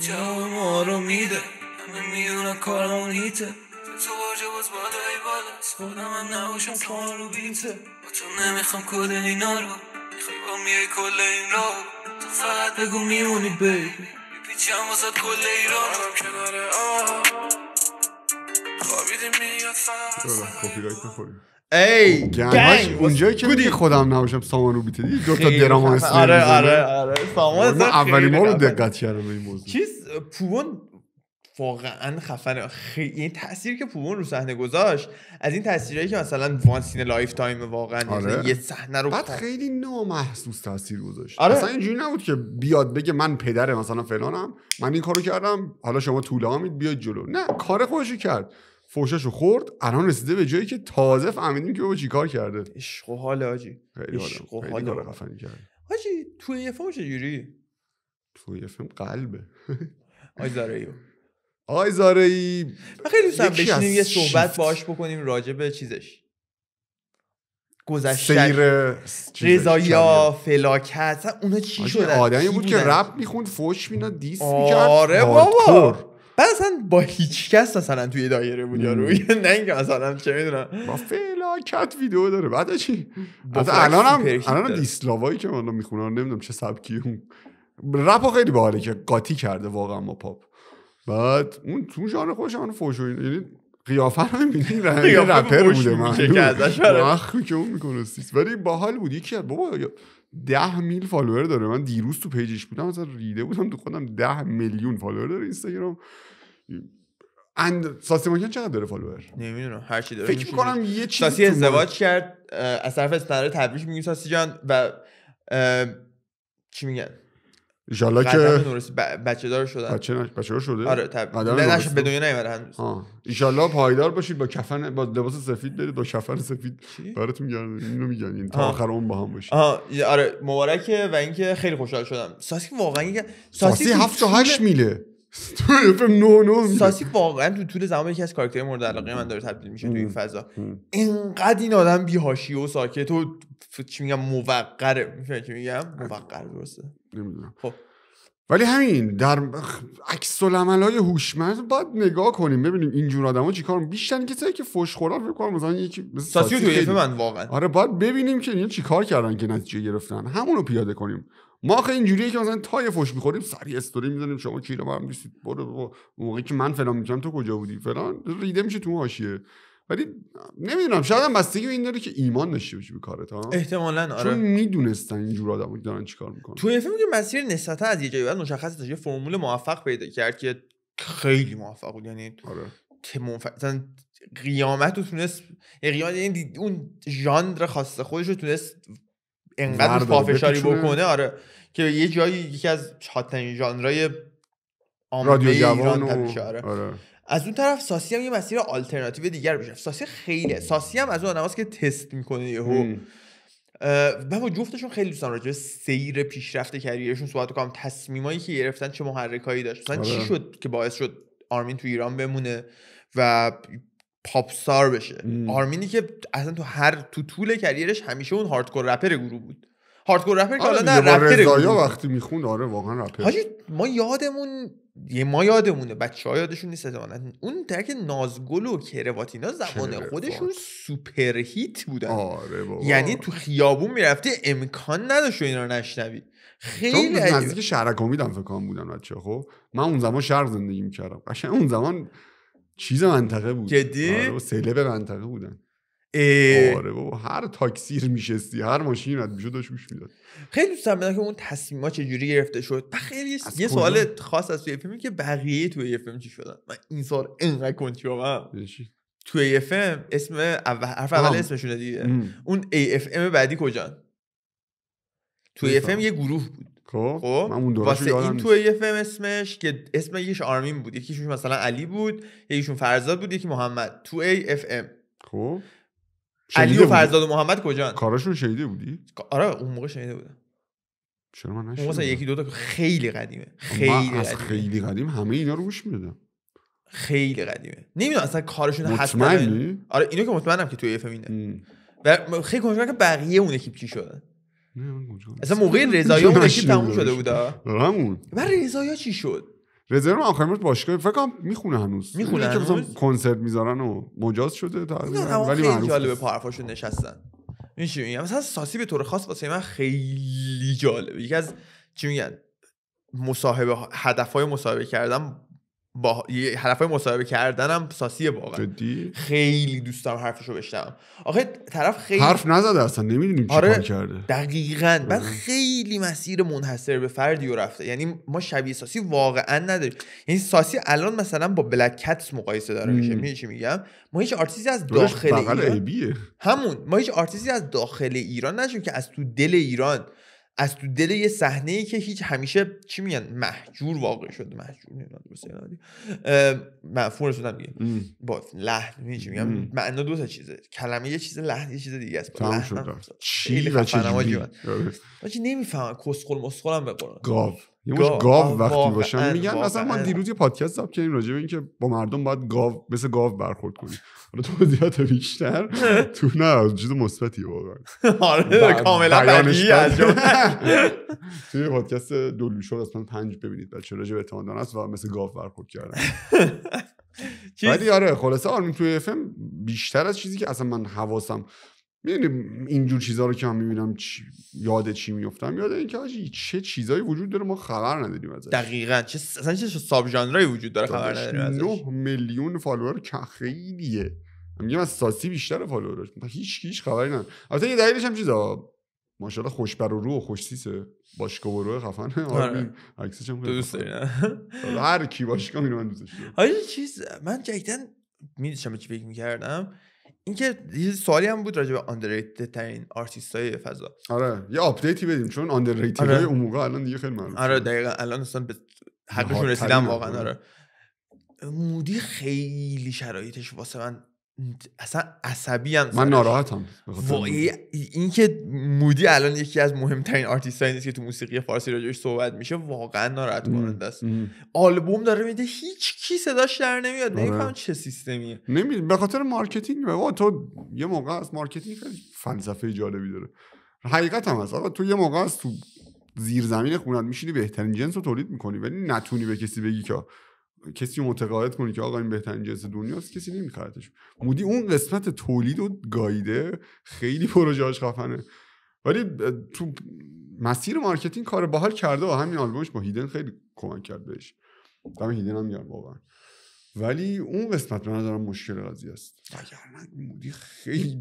جواب ما رو میده همه میدونه کارمون هیته تو واجب از بالای بالاست خودم هم نباشم کار رو بیته با تو نمیخوام کل اینا رو میخوام با میای کل این را تو فقط بگو میمونی بیبی میپیچم واسد کل ایران رو کنار آب خوابیدی میاد فقط کپی خب رایت ای گنگ اونجایی که بودی خودم نباشم سامان رو بیته دو تا درام آره،, آره آره آره سامان اولین ما رو دقت کردم به این موضوع چیز پوون واقعا خفنه خیلی یعنی این تاثیر که پوون رو صحنه گذاشت از این تاثیرایی که مثلا وانسین لایف تایم واقعا یعنی آره. یه صحنه رو بعد خیلی نامحسوس تاثیر گذاشت آره. اصلا اینجوری نبود که بیاد بگه من پدر مثلا فلانم من این کارو کردم حالا شما طولامید بیاد جلو نه کار خوشی کرد رو خورد الان رسیده به جایی که تازه فهمیدیم که او چیکار کرده عشق و حال حاجی عشق و حال حاجی توی هم چجوری توی هم قلبه آی ایو آی ای من خیلی دوست بشینیم یه صحبت باش بکنیم راجع به چیزش گذشتن رضایا فلاکت اونا چی شده آدمی بود که رپ میخوند فوش میناد دیس میکرد آره بابا بعد اصلا با هیچ کس مثلا توی دایره بود یارو نه اینکه مثلا چه میدونم با فلاکت ویدیو داره بعد چی الان الانم الان دیسلاوایی که من میخونم نمیدونم چه سبکی اون رپو خیلی باحاله که قاطی کرده واقعا ما پاپ بعد اون تو ژانر خودش اون فوشو یعنی قیافه رو می‌بینی رپر بوده من آره. که اون میکنه ولی باحال بود یکی بابا ده میل فالوور داره من دیروز تو پیجش بودم مثلا ریده بودم تو خودم ده میلیون فالوور داره اینستاگرام اند ساسیماکن چقدر داره فالوور نمیدونم هر چی داره فکر میکنم یه چیزی ساسی ازدواج کرد از طرف استار تبریک میگیم ساسی جان و چی میگن جالا که بچه دار شدن بچه, بچه دار شده آره تب... به دنیا نیومده هنوز ان پایدار باشید با کفن با لباس سفید برید با کفن سفید براتون میگم اینو میگم این تا آخر اون با هم باشید آره مبارکه و اینکه خیلی خوشحال شدم ساسی واقعا ساسی, ساسی 7 تا 8 میله ساسی واقعا تو طول زمان یکی از کاراکترهای مورد علاقه من داره تبدیل میشه تو این فضا اینقدر این آدم بیهاشی و ساکت و چی میگم موقره میفهمی که میگم موقر درسته نمیدونم خب ولی همین در عکس های هوشمند باید نگاه کنیم ببینیم اینجور آدما چیکار بیشتر کسایی که فوش خورا فکر کنم مثلا یکی ساسی تو من واقعا آره باید ببینیم که اینا چیکار کردن که نتیجه گرفتن همون پیاده کنیم ما آخه اینجوریه که مثلا تای فوش میخوریم سری استوری میزنیم شما کیلو با نیستید برو موقعی که من فلان میشم تو کجا بودی فلان ریده میشه تو حاشیه ولی نمیدونم شاید هم بستگی به این داره که ایمان داشته باشی به کارت ها احتمالا آره چون میدونستن اینجور آدمو دارن چیکار میکنن تو فیلم که مسیر نسبتا از یه جایی بعد مشخص داشت یه فرمول موفق پیدا کرد که خیلی موفق بود یعنی آره مثلا قیامت رو تونست یعنی قیامت یعنی اون ژانر خاص خودش رو تونست انقدر پافشاری بکنه آره که یه جایی یکی از چاتن ژانرای رادیو جوان ایران آره. آره. از اون طرف ساسی هم یه مسیر آلترناتیو دیگر بشه ساسی خیلی ساسی هم از اون آدماست که تست میکنه یهو و با جفتشون خیلی دوستان راجع سیر پیشرفت کریرشون صحبت کنم تصمیمایی که گرفتن چه محرکایی داشت مثلا چی آره. شد که باعث شد آرمین تو ایران بمونه و پاپ سار بشه ام. آرمینی که اصلا تو هر تو طول کریرش همیشه اون هاردکور رپر گروه بود هاردکور رپر که آره حالا نه رپر وقتی میخوند آره واقعا رپر ما یادمون یه ما یادمونه بچه ها یادشون نیست اون ترک نازگل و ها زبان خودشون سوپر هیت بودن آره یعنی تو خیابون میرفتی امکان نداشت اینا رو نشنوی خیلی نزدیک شهرک امیدم فکر بودن بچه خب من اون زمان شهر زندگی میکردم قشنگ اون زمان چیز منطقه بود جدی آره سلب منطقه بودن آره بابا هر تاکسیر میشستی هر ماشین رد میشد داشت گوش میداد خیلی دوست دارم که اون ها چجوری گرفته شد و خیلی یه سوال خاص از توی افم که بقیه توی اف چی شدن من این سال انقدر کنتی من یعنی توی اف اسم اول حرف اول اسمشونه دیگه ام. اون ای اف بعدی کجان تو اف یه گروه بود خب, خب، واسه این تو یه فیلم اسمش که اسم یکیش آرمین بود یکیشون مثلا علی بود یکیشون فرزاد بود یکی محمد تو ای اف ام خب علی و فرزاد و محمد کجا کاراشون شهیده بودی آره اون موقع شهیده بودم چرا من مثلا یکی دو تا خیلی قدیمه خیلی من از خیلی قدیم همه اینا رو گوش میدم خیلی قدیمه نمیدونم اصلا کارشون حتما آره اینو که مطمئنم که تو اف ام خیلی کنجکاوم که بقیه اون کیپ چی شدن اصلا موقع رضایا اون تموم شده بودا همون و رضایا چی شد رضایی رو آخر مرد باشگاه فکر کنم میخونه هنوز میخونه هنوز کنسرت میذارن و مجاز شده تا ولی خیلی جالبه پارفاشون نشستن میشه میگم مثلا ساسی به طور خاص واسه من خیلی جالبه یکی از چی میگن مصاحبه هدفای مصاحبه کردم با یه حرفای مصاحبه کردنم ساسی واقعا خیلی دوست دارم حرفشو بشنوم آخه طرف خیلی حرف نزده اصلا نمیدونیم چی آره کرده دقیقاً بعد آره. خیلی مسیر منحصر به فردی و رفته یعنی ما شبیه ساسی واقعا نداریم یعنی ساسی الان مثلا با بلک کتس مقایسه داره میشه چی میگم ما هیچ آرتیزی از داخل همون ما هیچ آرتیستی از داخل ایران نشون که از تو دل ایران از تو دل یه صحنه ای که هیچ همیشه چی میگن محجور واقع شده محجور نمیدونم مفهوم رسوندم دیگه با لحن چی میگم معنا دو تا چیزه کلمه یه چیز لحن یه چیز دیگه است لحن چی و چی نمیفهمم کسخل مسخلم به گاو یه مش گاو وقتی باشم آره، میگن مثلا من دیروز یه پادکست ضبط کردیم راجع به اینکه با مردم باید گاو مثل گاو برخورد کنیم حالا توضیحات بیشتر تو نه چیز مثبتی واقعا آره کاملا بدی از تو پادکست دولوشو اصلا پنج ببینید بچه راجع به اعتماد است و مثل گاو برخورد کردن ولی آره خلاصه آرمین توی افم بیشتر از چیزی که اصلا من حواسم میدونی اینجور چیزها رو که من میبینم چی... یاد چی میفتم یاد اینکه آجی چه چیزایی وجود داره ما خبر نداریم ازش دقیقا چه اصلا چه ساب ژانرایی وجود داره خبر نداریم ازش 9 میلیون فالوور که خیلیه میگم از ساسی بیشتر فالوورش هیچ هیچ خبری نداره البته یه دلیلش هم چیزا ماشاءالله خوشبر و رو و خوشسیسه باشگاه و روح خفن آرمین آره، عکسش هم دوست آره، هر کی باشگاه اینو من دوستش چیز من جدیدن میدونم چی فکر میکردم اینکه یه سوالی هم بود راجع به آندرریتد ترین آرتیست های فضا آره یه آپدیتی بدیم چون آندرریتد آره. اون موقع الان دیگه خیلی معروف آره دقیقا الان اصلا به حقشون رسیدم واقعا آره. آره مودی خیلی شرایطش واسه من اصلا عصبی هم من ناراحتم این که مودی الان یکی از مهمترین آرتیست نیست که تو موسیقی فارسی راجعش صحبت میشه واقعا ناراحت کننده است آلبوم داره میده هیچ کی صداش در نمیاد آره. نمیفهم چه سیستمیه به خاطر مارکتینگ و تو یه موقع از مارکتینگ خیلی فلسفه جالبی داره حقیقت هم هست تو یه موقع از تو زمین خونت میشینی بهترین جنس رو تولید میکنی ولی نتونی به کسی بگی که کسی متقاعد کنی که آقا این بهترین جنس دنیاست کسی نمیخردش مودی اون قسمت تولید و گایده خیلی پروژه خفنه ولی تو مسیر مارکتینگ کار باحال کرده و همین آلبومش با هیدن خیلی کمک کرد بهش دم هیدن هم میگه واقعا ولی اون قسمت رو نظرم مشکل قضیه است من مودی خیلی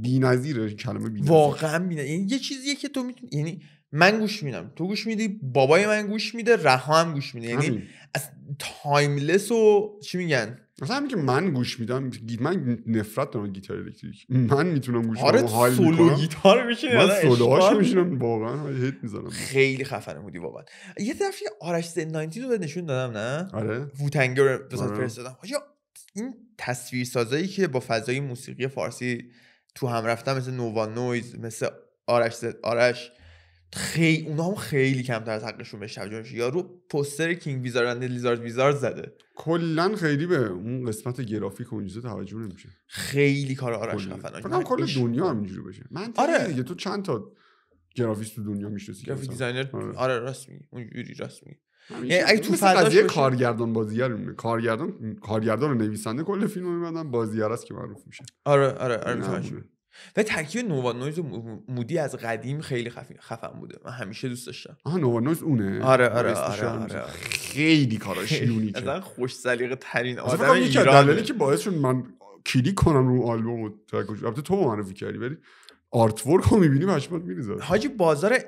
بی‌نظیر بی کلمه نزیره. واقعا یعنی یه چیزیه که تو میتونی یعنی من گوش میدم تو گوش میدی بابای من گوش میده رها هم گوش میده یعنی از تایملس و چی میگن مثلا همین که من گوش میدم من نفرت دارم گیتار الکتریک من میتونم گوش آره حال سولو گیتار میشینم من سولوهاشو میشینم واقعا هیت میزنم خیلی خفنه بودی واقعا یه دفعه آرش زد 90 رو به نشون دادم نه آره ووتنگر مثلا آره. فرستادم این تصویر سازایی که با فضای موسیقی فارسی تو هم رفتم مثل نووا نویز مثل آرش زد آرش خیلی اونا هم خیلی کمتر از حقشون بشه توجه یارو پوستر کینگ ویزارند لیزارد ویزارد زده کلا خیلی به اون قسمت گرافیک و اینجوری توجه نمیشه خیلی کار آرش نفران فکر کل دنیا هم اینجوری بشه من آره دیگه تو چند تا گرافیست تو دنیا میشناسی گرافیک دیزاینر آره, آره، راست میگی اونجوری راست میگی یعنی اگه تو قضیه کارگردان بازیگر میمونه کارگردان کارگردان و نویسنده کل فیلم میبندن بازیگر است که معروف میشه آره آره آره و ترکیب نووا نویز و مودی از قدیم خیلی خفن بوده من همیشه دوست داشتم آها نووا نویز اونه آره آره آره،, آره،, آره, خیلی کاراش شیرونی اصلا خوش سلیقه ترین آدم ایران دلیلی که باعث شد من کلیک کنم رو آلبوم البته تو معرفی کردی ولی آرت ورک رو میبینی حشمت میریزه حاجی بازار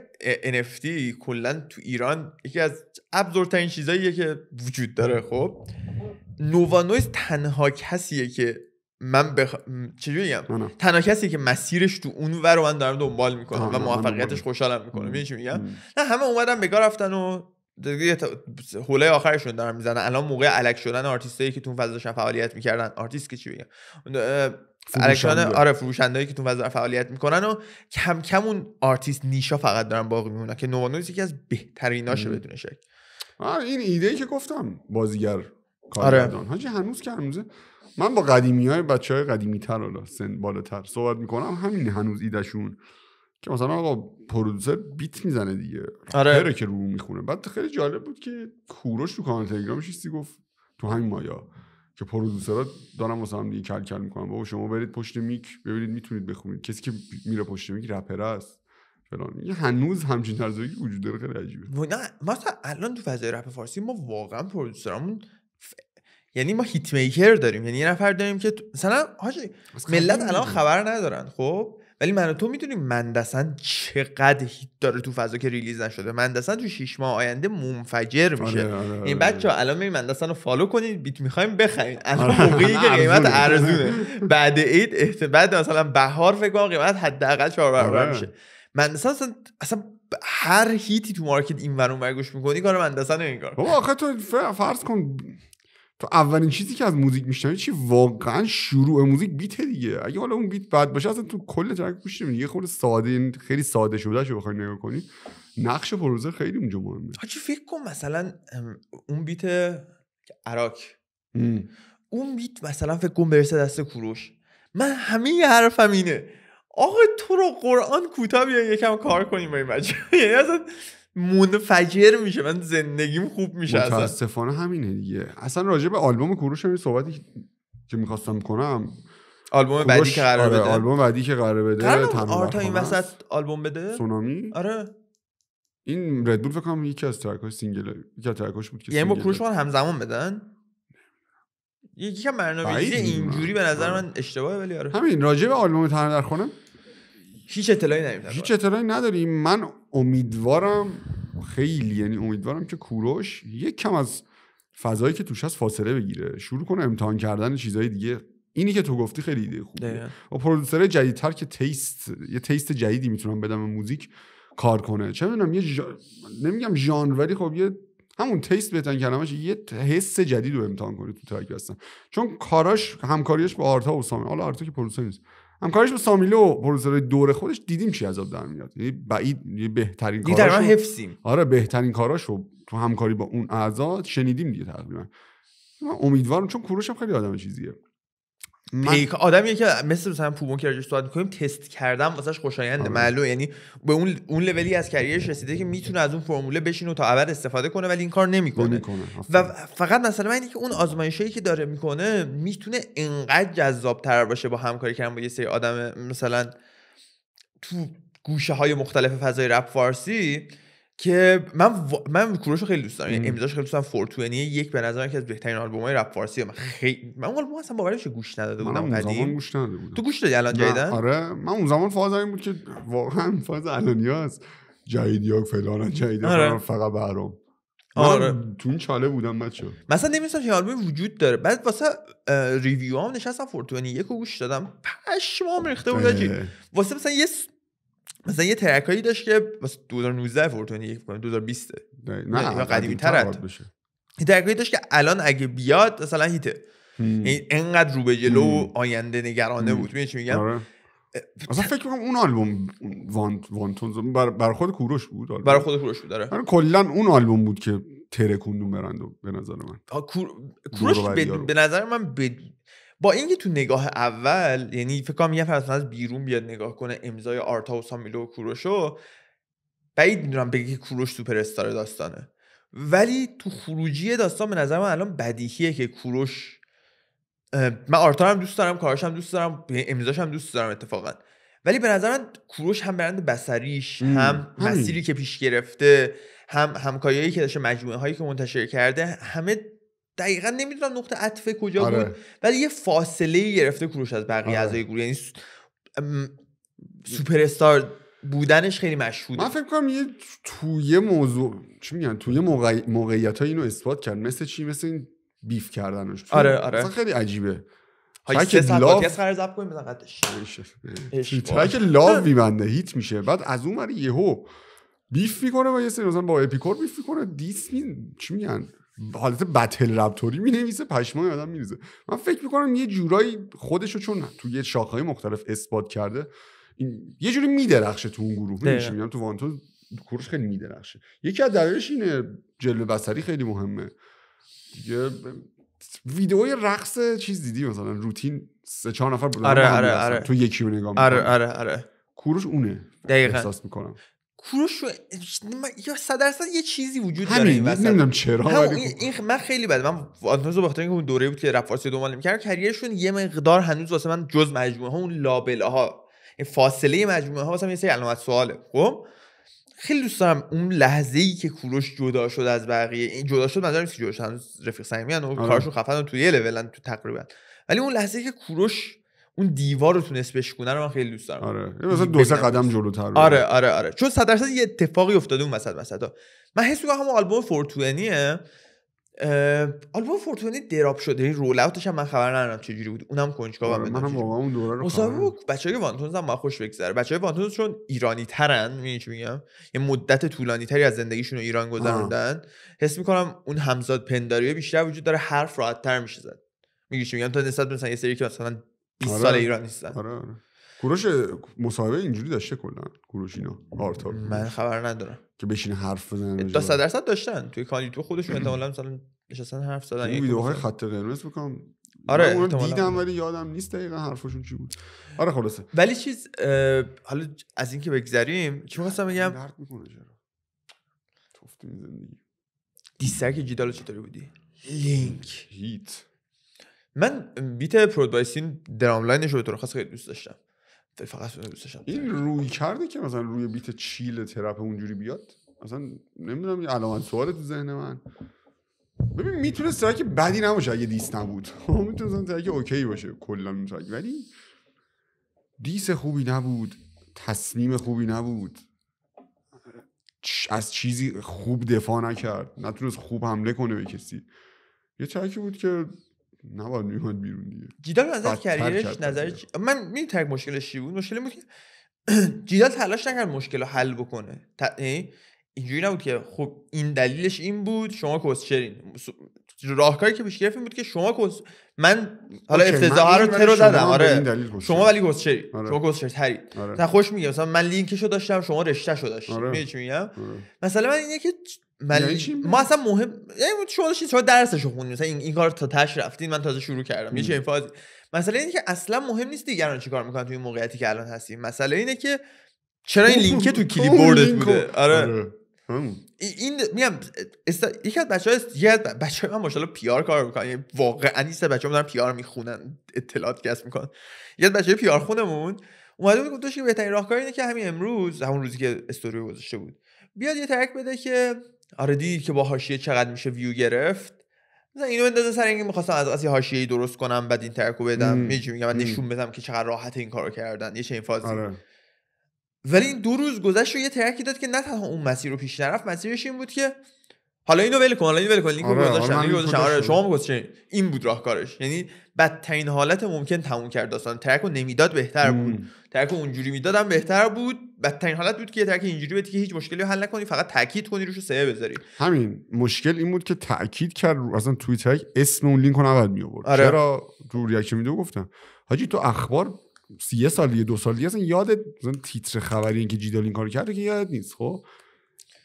NFT کلا تو ایران یکی از ابزورترین چیزاییه که وجود داره خب نووا نویز تنها کسیه که من بخ... چجوری بگم تنها کسی که مسیرش تو اون ور رو من دارم دنبال میکنم و موفقیتش خوشحالم میکنم میدونی چی میگم نه همه اومدن به رفتن و دیگه حوله آخرشون دارن میزنن الان موقع الک شدن آرتیستایی که تو فضا فعالیت میکردن آرتیست که چی بگم الکشان آره فروشندایی که تو فضا فعالیت میکنن و کم کم اون آرتیست نیشا فقط دارن باقی میمونن که نوانوز یکی از بهتریناشه بدون شک این ایده ای که گفتم بازیگر کار آره. هنوز که هنوزه من با قدیمی های بچه های قدیمی تر حالا سن بالاتر صحبت میکنم همین هنوز ایدشون که مثلا آقا پرودوسر بیت میزنه دیگه آره که رو میخونه بعد خیلی جالب بود که کوروش تو کانال تلگرام شیستی گفت تو همین مایا که ها دارم مثلا هم دیگه کل کل میکنن بابا شما برید پشت میک ببینید میتونید بخونید کسی که میره پشت میک رپر است فلان یه هنوز همچین طرزی وجود داره خیلی عجیبه نه مثلا الان تو فضای رپ فارسی ما واقعا پرودوسرامون یعنی ما هیت میکر داریم یعنی یه نفر داریم که مثلا حاجی ملت الان خبر ندارن خب ولی من تو میدونیم مندسن چقدر هیت داره تو فضا که ریلیز نشده مندسن تو 6 ماه آینده منفجر میشه این آره، آره، آره، یعنی بچه الان می مندسن رو فالو کنید بیت میخوایم بخرید الان موقعی که قیمت ارزونه بعد اید بعد مثلا بهار فکر قیمت حداقل چهار برابر میشه مندسن اصلا, هر هیتی تو مارکت این ورون گوش میکنی کار مندسن این کار آخه تو فرض کن تو اولین چیزی که از موزیک میشنوی چی واقعا شروع موزیک بیت دیگه اگه حالا اون بیت بد باشه اصلا تو کل ترک گوش نمیدی یه خورده ساده خیلی ساده شده شو بخوای نگاه کنی نقش پروزه خیلی اونجا مهمه حاجی فکر کن مثلا اون بیت عراک اون بیت مثلا فکر کن برسه دست کوروش من همه حرفم اینه آقا تو رو قرآن کوتاه بیا یکم کار کنیم با این یعنی اصلا منفجر میشه من زندگیم خوب میشه متاسفانه همینه دیگه اصلا راجع به آلبوم کوروش همین صحبتی که میخواستم کنم آلبوم بعدی که قرار آره، بده آلبوم بعدی که قرار بده آرتا این وسط آلبوم بده سونامی آره این ردبول فکر یکی از ترکاش سینگل یکی از ترکاش بود که یعنی با کوروش همزمان بدن یکی کم برنامه اینجوری به نظر آره. من اشتباهه ولی آره همین راجع به آلبوم تنها در خونه هیچ اطلاعی نداریم هیچ اطلاعی نداریم من امیدوارم خیلی یعنی امیدوارم که کوروش یک کم از فضایی که توش هست فاصله بگیره شروع کنه امتحان کردن چیزهای دیگه اینی که تو گفتی خیلی ایده خوبه و پرودوسر جدیدتر که تیست یه تیست جدیدی میتونم بدم موزیک کار کنه چه میدونم یه جا... نمیگم ژانر ولی خب یه همون تیست بهتن کلمش یه حس جدید رو امتحان کنه تو ترک هستن چون کاراش همکاریش با آرتا و حالا آرتا که پرودوسر نیست همکارش با سامیلو پروژه دور خودش دیدیم چی عذاب در میاد یعنی بعید یه یعنی بهترین کاراشو آره بهترین کاراشو تو همکاری با اون اعضا شنیدیم دیگه تقریبا امیدوارم چون کوروش خیلی آدم چیزیه پیک آدمی که مثل مثلا پوبون که راجعش صحبت میکنیم تست کردم واسش خوشاینده آره. معلومه یعنی به اون اون لولی از کریرش رسیده که میتونه از اون فرموله بشینه و تا ابد استفاده کنه ولی این کار نمیکنه و فقط مثلا اینه که اون آزمایشی که داره میکنه میتونه انقدر تر باشه با همکاری کردن با یه سری آدم مثلا تو گوشه های مختلف فضای رپ فارسی که من و... من کوروش خیلی دوست دارم یعنی امضاش خیلی دوست دارم یک به نظر که از بهترین های رپ فارسی من خیلی من اون اصلا باورش گوش نداده بودم من قدیم زمان گوش نداده بودم تو گوش دادی الان جدیدن آره من اون زمان فاز این بود که واقعا فاز الانیاست جدیدی ها فلان جدیدی آره. فقط برام آره. تو این چاله بودم بچه مثلا نمیستم چه آلبومی وجود داره بعد واسه ریویو هم نشستم فورتونی یک گوش دادم پشمام ریخته بود واسه مثلا یه مثلا یه ترکایی داشت که مثلا 2019 فورتونی یک کنه 2020 نه, نه قدیمی, تر ترکایی داشت که الان اگه بیاد مثلا هیته یعنی انقدر رو به جلو آینده نگرانه بود میگم چی میگم آره. فکر کنم اون آلبوم وانتونز بر, بر خود کوروش بود برای خود کوروش بود داره آره، کلا اون آلبوم بود که ترکوندون برند به نظر من کوروش به, نظر من با اینکه تو نگاه اول یعنی فکر کنم یه نفر از بیرون بیاد نگاه کنه امضای آرتا و سامیلو و کوروشو بعید میدونم بگه که کوروش سوپر داستانه ولی تو خروجی داستان به نظر من الان بدیهیه که کوروش من آرتا هم دوست دارم کاراشم دوست دارم یعنی امضاش هم دوست دارم اتفاقا ولی به نظر من کوروش هم برند بسریش هم مسیری که پیش گرفته هم همکاریایی که داشته مجموعه هایی که منتشر کرده همه دقیقا نمیدونم نقطه عطف کجا بود آره. ولی یه فاصله گرفته کروش از بقیه آره. اعضای گروه یعنی سوپر استار بودنش خیلی مشهوده من فکر کنم یه توی موضوع چی میگن توی موقع... موقعیت ها اینو اثبات کرد مثل چی مثل این بیف کردنش آره آره خیلی عجیبه های سه ساعت پادکست قرار بزن قدش لاو میبنده هیت میشه بعد از اون یهو بیف میکنه و یه سری با اپیکور بیف میکنه دیس می... چی میگن حالت بتل رپتوری می نویسه پشمای آدم می من فکر میکنم یه جورایی خودشو چون تو یه شاخهای مختلف اثبات کرده یه جوری میدرخشه تو اون گروه میشه میگم تو وانتو کورش خیلی میدرخشه یکی از دلایلش اینه جلوه بصری خیلی مهمه دیگه ویدئوی رقص چیز دیدی مثلا روتین سه چهار نفر آره،, آره،, آره تو یکی رو نگاه آره, آره، کوروش اونه دقیقا احساس میکنم کوروش رو یا صد درصد یه چیزی وجود داره این نمیدونم چرا این خب. من خیلی بده من آنتونز رو که اون دوره بود که رپ فارسی دنبال می‌کردم کریرشون یه مقدار هنوز واسه من جز مجموعه ها اون لابل ها فاصله مجموعه ها واسه من یه سری علامت سواله خب خیلی دوست دارم اون لحظه ای که کوروش جدا شد از بقیه این جدا شد منظورم نیست جدا شد رفیق صمیمیان و آره. کارشون خفن تو یه لولن تو تقریبا ولی اون لحظه که کوروش اون دیوار رو تونست بشکونه رو من خیلی دوست دارم آره مثلا دو سه قدم جلوتر آره آره آره, آره. چون 100 درصد یه اتفاقی افتاده اون وسط وسطا من حس می‌کنم همون آلبوم فورتونیه آلبوم فورتونی دراب شده این یعنی رول اوتش هم من خبر ندارم چه جوری بود اونم کنجکاوم آره منم واقعا اون دوره رو مصاحبه بچهای وانتونز هم خوش بگذره بچهای وانتونز چون ایرانی ترن میدونی چی میگم یه مدت طولانی تری از زندگیشون رو ایران گذروندن حس میکنم اون همزاد پنداری بیشتر وجود داره حرف راحت تر میشه زد چی میگم تا نسبت مثلا یه سری که مثلا 20 آره. سال ایران نیستن آره آره. کوروش مصاحبه اینجوری داشته کلا کوروش اینا آرتور من خبر ندارم که بشین حرف بزنن تا 100 درصد داشتن توی کانال یوتیوب خودشون احتمالاً مثلا نشستن حرف زدن یه ویدیوهای خط قرمز بکنم آره من اونو دیدم ولی یادم نیست دقیقا حرفشون چی بود آره خلاصه ولی چیز حالا از اینکه بگذریم چی می‌خواستم بگم درد می‌کنه چرا توفتیم زندگی دیسک جدال چطوری بودی لینک هیت من بیت بایسین دراملاینش رو خاص خیلی دوست داشتم فقط دوست داشتم این روی کرده که مثلا روی بیت چیل ترپ اونجوری بیاد مثلا نمیدونم علامت سوال تو ذهن من ببین میتونه ترک بدی نباشه اگه دیس نبود خب، میتونه ترک اوکی باشه کلا ترک ولی دیس خوبی نبود تصمیم خوبی نبود از چیزی خوب دفاع نکرد نتونست خوب حمله کنه به کسی یه ترکی بود که نباید میومد بیرون دیگه جیدال نظر کریرش نظر من می تک مشکلش چی بود مشکل بود که جیدال تلاش نکرد مشکل رو حل بکنه ت... اینجوری نبود که خب این دلیلش این بود شما کوسچرین راهکاری که پیش گرفت بود که شما کس... من حالا افتضاح رو ترو زدم آره. آره شما ولی کسچری آره. شما کسچر تری آره. خوش میگم مثلا من لینکشو داشتم شما رشته شو داشتید آره. میگم آره. مثلا من اینه که ولی یعنی ما اصلا مهم یعنی شما شما درسشو خوندین مثلا این, این کار تا تش رفتین من تازه شروع کردم یه چه فازی مسئله اینه که اصلا مهم نیست دیگران چیکار میکنن توی این موقعیتی که الان هستیم مسئله اینه که چرا این لینک تو کلیبوردت بوده آره, آره. این میگم است... یک از بچه‌ها یه از بچه‌ها من ماشاءالله پیار کار میکنن یعنی واقعا نیست بچه‌ها دارن پیار میخونن اطلاعات کسب میکنن یه از پی پیار خونمون اومده بود گفتش که بهترین راهکار اینه که همین امروز همون روزی که استوری گذاشته بود بیاد یه ترک بده که آره دیدی که با حاشیه چقدر میشه ویو گرفت مثلا اینو بندازه سر اینکه میخواستم از حاشیه ای درست کنم بعد این ترکو بدم میگم میگم من نشون بدم که چقدر راحت این کارو کردن یه چنین فازی آره. ولی این دو روز گذشت و یه ترکی داد که نه تنها اون مسیر رو پیش نرفت مسیرش این بود که حالا اینو ول کن حالا اینو ول کن لینک گذاشتم اینو آره، گذاشتم آره, آره،, آره، شما گذاشتین این بود راهکارش یعنی بدترین حالت ممکن تموم کرد داستان ترکو نمیداد بهتر بود ترک اونجوری میدادم بهتر بود بدترین حالت بود که ترک اینجوری بدی که هیچ مشکلی حل نکنی فقط تاکید کنی روش سه بذاری همین مشکل این بود که تاکید کرد اصلا توی ترک اسم اون لینک رو نباید می آورد آره. چرا تو ریاکشن ویدیو گفتم حاجی تو اخبار یه سال دو سال اصلا یادت تیتر خبری اینکه جیدال این کارو کرده که یادت نیست خب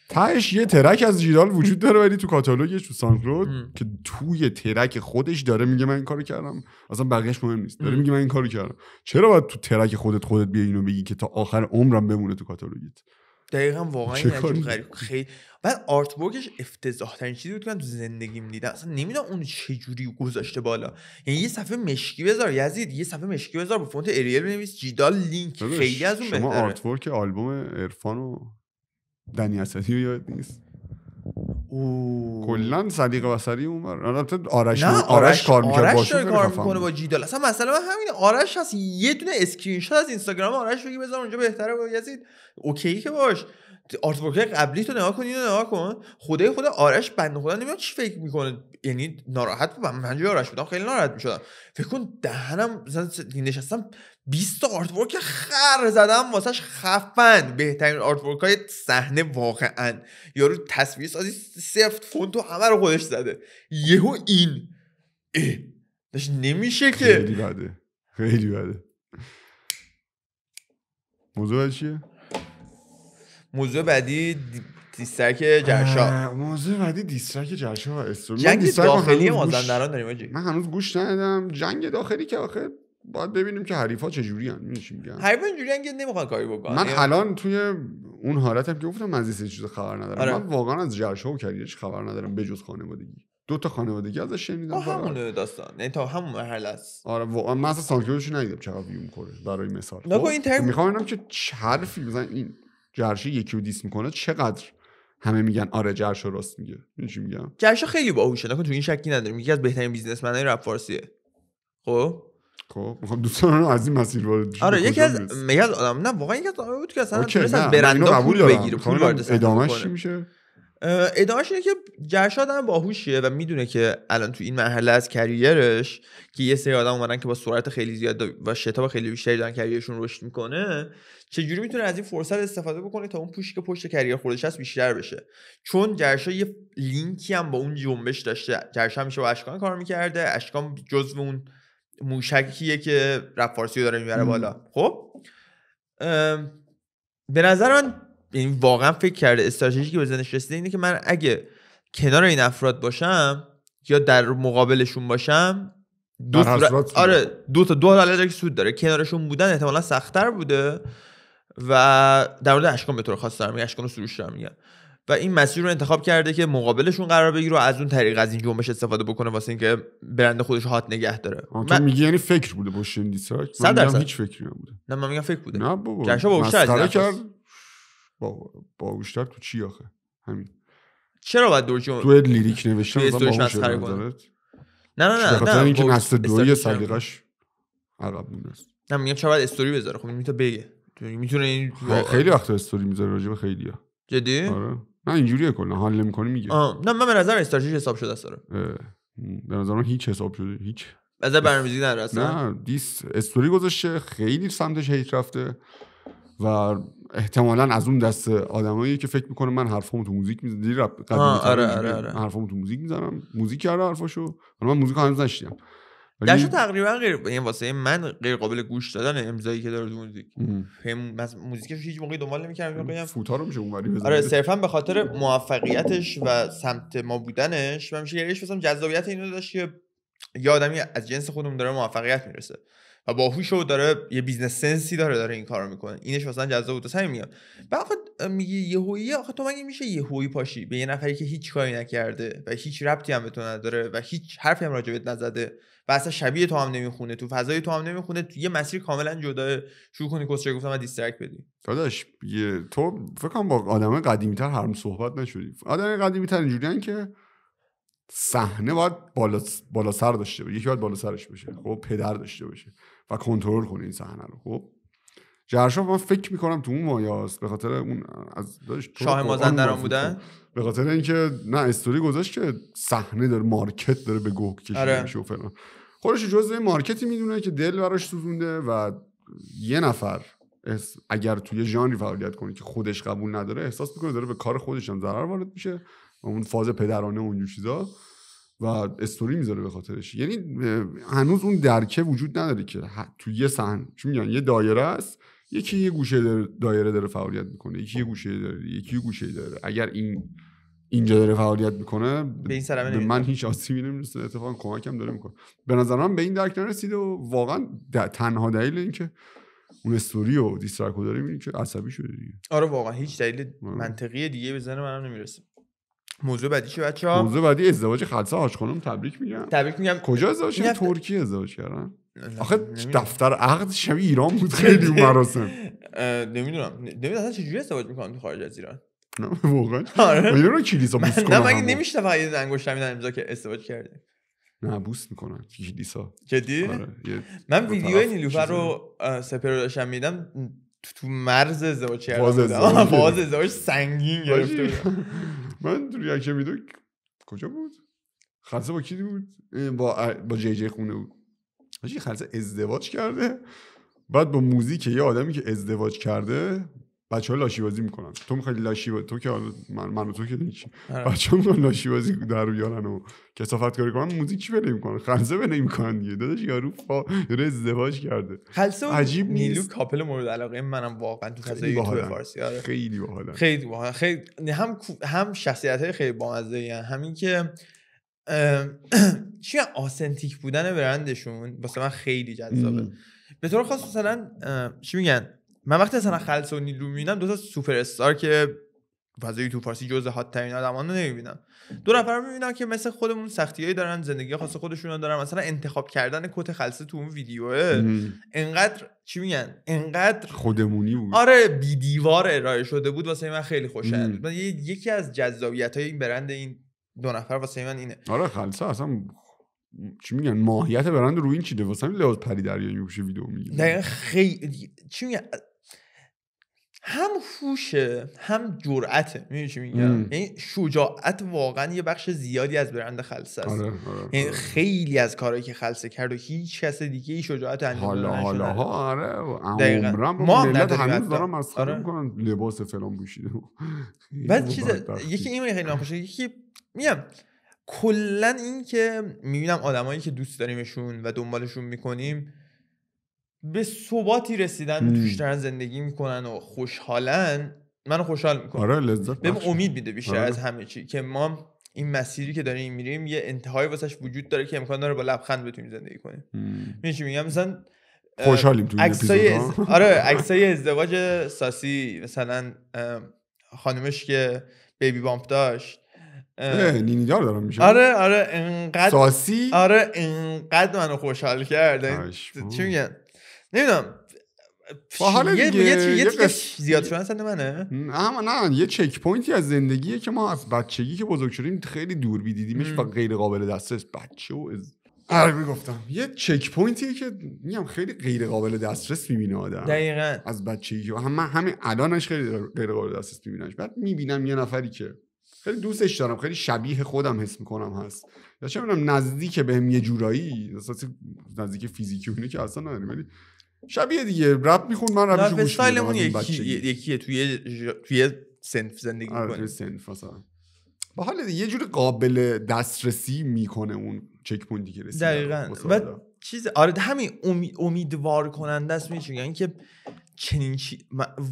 تهش یه ترک از جیرال وجود داره ولی تو کاتالوگش تو سانکلود که توی ترک خودش داره میگه من این کارو کردم اصلا بقیهش مهم نیست داره میگه من این کارو کردم چرا باید تو ترک خودت خودت بیای اینو بگی که تا آخر عمرم بمونه تو کاتالوگت دقیقا واقعا این غریب خیلی بعد آرت بورکش افتضاح ترین چیزی بود که من تو زندگیم دیدم اصلا نمیدونم اون چه جوری گذاشته بالا یعنی یه صفحه مشکی بذار یزید یه صفحه مشکی بذار به فونت اریال بنویس جیدال لینک خیلی از اون شما بهتره شما آرت ورک آلبوم عرفان رو دنی اسدی یاد نیست او کلا صدیق بصری اون البته آرش آرش, کار میکنه آرش کار میکنه با جیدال اصلا مثلا من همین آرش هست یه دونه اسکرین شات از اینستاگرام آرش بگی بذار اونجا بهتره یزید اوکی که باش آرت قبلی تو نگاه کن اینو نگاه کن خدای خدا آرش بنده خدا نمیدونم چی فکر میکنه یعنی ناراحت بودم من جای آرش بودم خیلی ناراحت میشدم فکر کن دهنم نشستم 20 تا آرتورک خر زدم واسش خفن بهترین آرتورک های صحنه واقعا یارو تصویر سازی سفت فونت و همه رو خودش زده یهو این اه. داشت نمیشه که خیلی بده خیلی بده موضوع چیه؟ موضوع بعدی دیسترک جرشا موضوع بعدی دیسترک جرشا جنگ داخلی مازندران داریم من هنوز گوش ندادم جنگ داخلی که آخه باید ببینیم که حریفا جوری ان میگن حریفا اینجوری که نمیخوان کاری بکنن من الان توی اون حالتم که گفتم از این چیز خبر ندارم آره. من واقعا از جرشو و خبر ندارم به جز خانوادگی دو تا خانوادگی ازش شنیدم همون داستان یعنی تا همون مرحله است آره واقعا من اصلا سانکیوش ندیدم چرا ویو میکنه برای مثال خب، این تر... خب، میخوام اینم که حرفی بزن این جرشی یکی رو دیس میکنه چقدر همه میگن آره جرشو راست میگه چی میگم جرش خیلی باهوشه نکن تو این شکی نداره یکی از بهترین بیزنسمنای رپ فارسیه خب خب میخوام دوستان رو از این مسیر وارد آره یکی از از آدم نه واقعا یکی از آدم بود که اصلا تونست از پول بگیره پول خب، وارد ادامش چی میشه ادامش اینه که جرش هم باهوشیه و میدونه که الان تو این مرحله از کریرش که یه سری آدم اومدن که با سرعت خیلی زیاد و شتاب خیلی بیشتری دارن کریرشون رشد میکنه چجوری میتونه از این فرصت استفاده بکنه تا اون پوشی که پشت کریر خودش هست بیشتر بشه چون جرشا یه لینکی هم با اون جنبش داشته جرشا میشه با اشکان کار میکرده اشکان جزو اون موشکیه که رپ فارسی رو داره میبره بالا خب به نظر من یعنی واقعا فکر کرده استراتژی که به ذهنش رسیده اینه که من اگه کنار این افراد باشم یا در مقابلشون باشم دو آره دو تا دو حالت که سود داره کنارشون بودن احتمالا سختتر بوده و در مورد اشکان به طور خاص دارم اشکان رو سروش دارم میگم و این مسیر رو انتخاب کرده که مقابلشون قرار بگیره و از اون طریق از این جنبش استفاده بکنه واسه اینکه برند خودش هات نگه داره تو من... میگی یعنی فکر بوده با شندی سرک من میگم هیچ فکری نبوده نه من میگم فکر بوده نه بابا مسخره کرد با باوشتر تو چی آخه همین چرا باید دور جون تو لیریک نوشتن مثلا مسخره کنه نه نه نه نه اینکه نسل دوری سلیقش عقب مونده است نه میگم چرا باید استوری بذاره خب میتونه بگه میتونه این خیلی وقت استوری میذاره راجع به خیلیا جدی آره نه اینجوریه کلا حال نمیکنی میگه نه من به نظر استراتژی حساب شده است آره. به نظر من هیچ حساب شده هیچ از برنامه‌ریزی نداره نه دیس استوری گذاشته خیلی سمتش هیت رفته و احتمالا از اون دست آدمایی که فکر میکنه من حرفامو تو موزیک میزنم آره،, آره آره آره. تو موزیک میزنم موزیک کرده حرفاشو من موزیک هنوز نشیدم تقریبا غیر یعنی واسه من غیر قابل گوش دادن امضایی که داره موزیک موزیکش هیچ موقعی دنبال نمی‌کردم بگم فوتا رو میشه اونوری بزنم آره صرفا به خاطر موفقیتش و سمت ما بودنش من میشه بسم جذابیت اینو داشت که یه آدمی از جنس خودمون داره موفقیت میرسه و باهوش و داره یه بیزنس سنسی داره داره این کارو میکنه اینش مثلا جذاب بود سمی میگم بعد میگه یهویی آخه تو مگه میشه یهویی پاشی به یه نفری که هیچ کاری نکرده و هیچ ربطی هم به تو نداره و هیچ حرفی هم راجبت نزده و اصلا شبیه تو هم نمیخونه تو فضای تو هم نمیخونه تو یه مسیر کاملا جدا شروع کنی کوسچر گفتم و دیسترکت بدی داداش یه تو فکر کنم با آدم تر هم صحبت نشدی آدم تر اینجوریان که صحنه باید بالا, بالا سر داشته باشه یکی باید بالا سرش باشه خب پدر داشته باشه و کنترل کنه این صحنه رو خب جرشاف من فکر میکنم تو اون مایاست به خاطر اون از شاه مازندران بودن به خاطر اینکه نه استوری گذاشت که صحنه داره مارکت داره به گوه کشیده آره. میشه و فلان خودش جزء مارکتی میدونه که دل براش سوزونده و یه نفر اگر توی ژانری فعالیت کنه که خودش قبول نداره احساس میکنه داره به کار خودش هم ضرر وارد میشه اون فاز پدرانه اون چیزا و استوری میذاره به خاطرش یعنی هنوز اون درکه وجود نداره که تو یه سن چون میگن یه دایره است یکی یه گوشه داره دایره داره فعالیت میکنه یکی یه خب. گوشه داره یکی یه گوشه داره اگر این اینجا داره فعالیت میکنه به این من هیچ آسیبی نمیرسه اتفاقا کمکم داره میکنه به نظر به این درک نرسید و واقعا تنها دلیل این که اون استوری و دیسترکو داره که عصبی شده دیگه آره واقعا هیچ دلیل آره. منطقی دیگه بزنه من منم نمیرسه موضوع بعدی چه بچه ها؟ موضوع بعدی ازدواج خلصه هاش خانم تبریک میگم تبریک میگم کجا ازدواج کردن؟ ترکیه ازدواج کردن آخه دفتر عقد شبیه ایران بود خیلی اون مراسم نمیدونم نمیدونم اصلا چجوری ازدواج میکنن تو خارج از ایران نه واقعا آره کلیسا بوس کنن نه مگه نمیشه فقط انگشتم اینا امضا که ازدواج کردیم نه بوس میکنن کلیسا جدی آره، من ویدیو نیلوفر رو سپر رو داشتم میدم تو مرز ازدواج کردم باز ازدواج سنگین گرفته من تو ریاکشن کجا بود خلصه با کی بود با با جی جی خونه بود خلصه ازدواج کرده بعد با موزیک یه آدمی که ازدواج کرده بچه ها لاشی بازی میکنن تو میخوای لاشی بازی تو که من, من تو که نیچی آره. بچه ها لاشی بازی در بیارن و کسافت کاری کنن چی بنایی میکنن خلصه بنایی میکنن دیگه داداش یارو فا یارو ازدواج کرده خلصه عجیب نیلو نیست. کاپل مورد علاقه منم واقعا تو خیلی با فارسی آره. خیلی باحال خیلی باحال خیلی هم هم شخصیت های خیلی بامزه همین که چی آسنتیک بودن برندشون واسه من خیلی جذابه به طور خاص مثلا چی میگن من وقتی مثلا و نیلو میبینم دو تا سوپر استار که فضای تو فارسی جزء هات ترین رو نمیبینم دو نفر میبینم که مثل خودمون سختیایی دارن زندگی خاص خودشون رو دارن مثلا انتخاب کردن کت خلصه تو اون ویدیوه انقدر چی میگن انقدر خودمونی بود آره بی دیوار ارائه شده بود واسه من خیلی من یکی از جذابیت های این برند این دو نفر واسه من اینه آره خلصه اصلا چی میگن ماهیت برند رو این چیده واسه لحاظ پری دریایی ویدیو میگیره خیلی چی میگن هم هوشه هم جرعته میدونی چی میگم یعنی شجاعت واقعا یه بخش زیادی از برند خلصه است آره، آره، آره، یعنی خیلی از کارهایی که خلصه کرد و هیچ کس دیگه ای شجاعت انجام حالا حالا ها آره ما ملت دارم از لباس فلان بوشیده بعد چیز یکی این خیلی من یکی میگم کلا این که میبینم آدمایی که دوست داریمشون و دنبالشون میکنیم به ثباتی رسیدن توش دارن زندگی میکنن و خوشحالن منو خوشحال میکنه آره لذت بهم امید میده بیشتر آره. از همه چی که ما این مسیری که داریم میریم یه انتهای واسش وجود داره که امکان داره با لبخند بتونیم زندگی کنیم میشه میگم مثلا خوشحالیم تو این از... آره عکسای ازدواج ساسی مثلا خانمش که بیبی بامپ داشت نینی دار دارم میشه آره آره انقدر ساسی آره انقدر منو خوشحال کرد چی میگن نمیدونم خب، حالا یه یه, یه زیاد شدن منه اما نه یه چک پوینتی از زندگیه که ما از بچگی که بزرگ شدیم خیلی دور بیدیدیمش و غیر قابل دسترس بچه و از... آره، گفتم یه چک که میگم خیلی غیر قابل دسترس میبینه آدم دقیقا از بچگی که هم همین الانش خیلی غیر قابل دسترس میبینمش بعد میبینم یه نفری که خیلی دوستش دارم خیلی شبیه خودم حس میکنم هست یا چه میدونم نزدیک بهم یه جورایی نزدیک فیزیکی اونه که اصلا نداریم شبیه دیگه رپ میخون من رپشو گوش استایلمون یکی یکیه توی ج... توی سنف زندگی آره سنف یه جور قابل دسترسی میکنه اون چک پوینتی که رسید دقیقاً و چیز آره همین امیدوار کننده است میشه یعنی که چنین چی...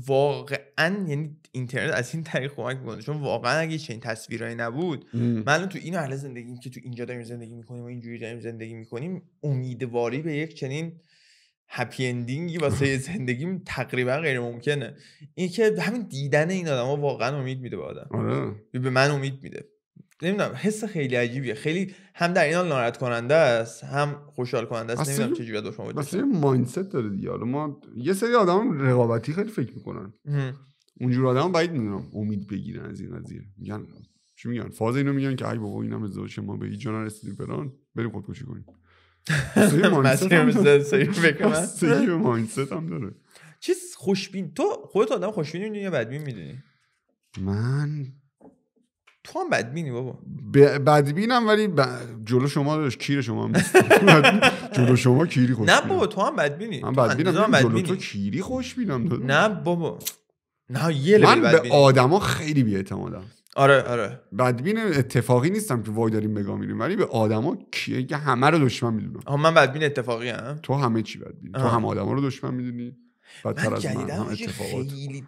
واقعا یعنی اینترنت از این طریق کمک میکنه چون واقعا اگه چنین تصویرایی نبود من تو این اهل زندگی که تو اینجا داریم زندگی میکنیم و اینجوری داریم زندگی میکنیم امیدواری به یک چنین هپی اندینگی واسه زندگیم تقریبا غیر ممکنه این که همین دیدن این آدم ها واقعا امید میده به آدم آره. به من امید میده نمیدونم حس خیلی عجیبیه خیلی هم در این حال ناراحت کننده است هم خوشحال کننده است نمیدونم چه جوری دشمن بود مایندست داره دیگه ما یه سری آدم رقابتی خیلی فکر میکنن اونجور آدم باید میدونم امید بگیرن از این قضیه میگن چی میگن فاز اینو میگن که ای بابا اینم ازدواج ما به هیچ نرسیدیم فلان بریم خودکشی کنیم مایندست هم داره چیز خوشبین تو خودت آدم خوشبین میدونی یا بدبین میدونی من تو هم بدبینی بابا بدبینم ولی ب... جلو شما داشت کیر شما هم جلو شما کیری خوش نه بابا تو هم بدبینی من بدبینم جلو تو کیری خوشبینم نه بابا نه یه من به آدما خیلی بیاعتمادم آره آره بدبین اتفاقی نیستم که وای داریم بگاه میریم ولی به آدما کیه که همه رو دشمن میدونم آها من بدبین اتفاقی هم تو همه چی بدبین تو هم آدما رو دشمن میدونی بدتر از من هم اتفاقات خیلی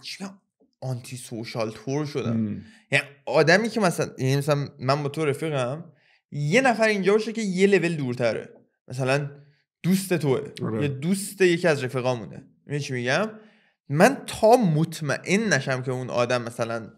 آنتی سوشال تور شدم یعنی آدمی که مثلا یعنی مثلا من با تو رفیقم یه نفر اینجا باشه که یه لول دورتره مثلا دوست توه آره. دوست یکی از رفقامونه میگم من تا مطمئن نشم که اون آدم مثلا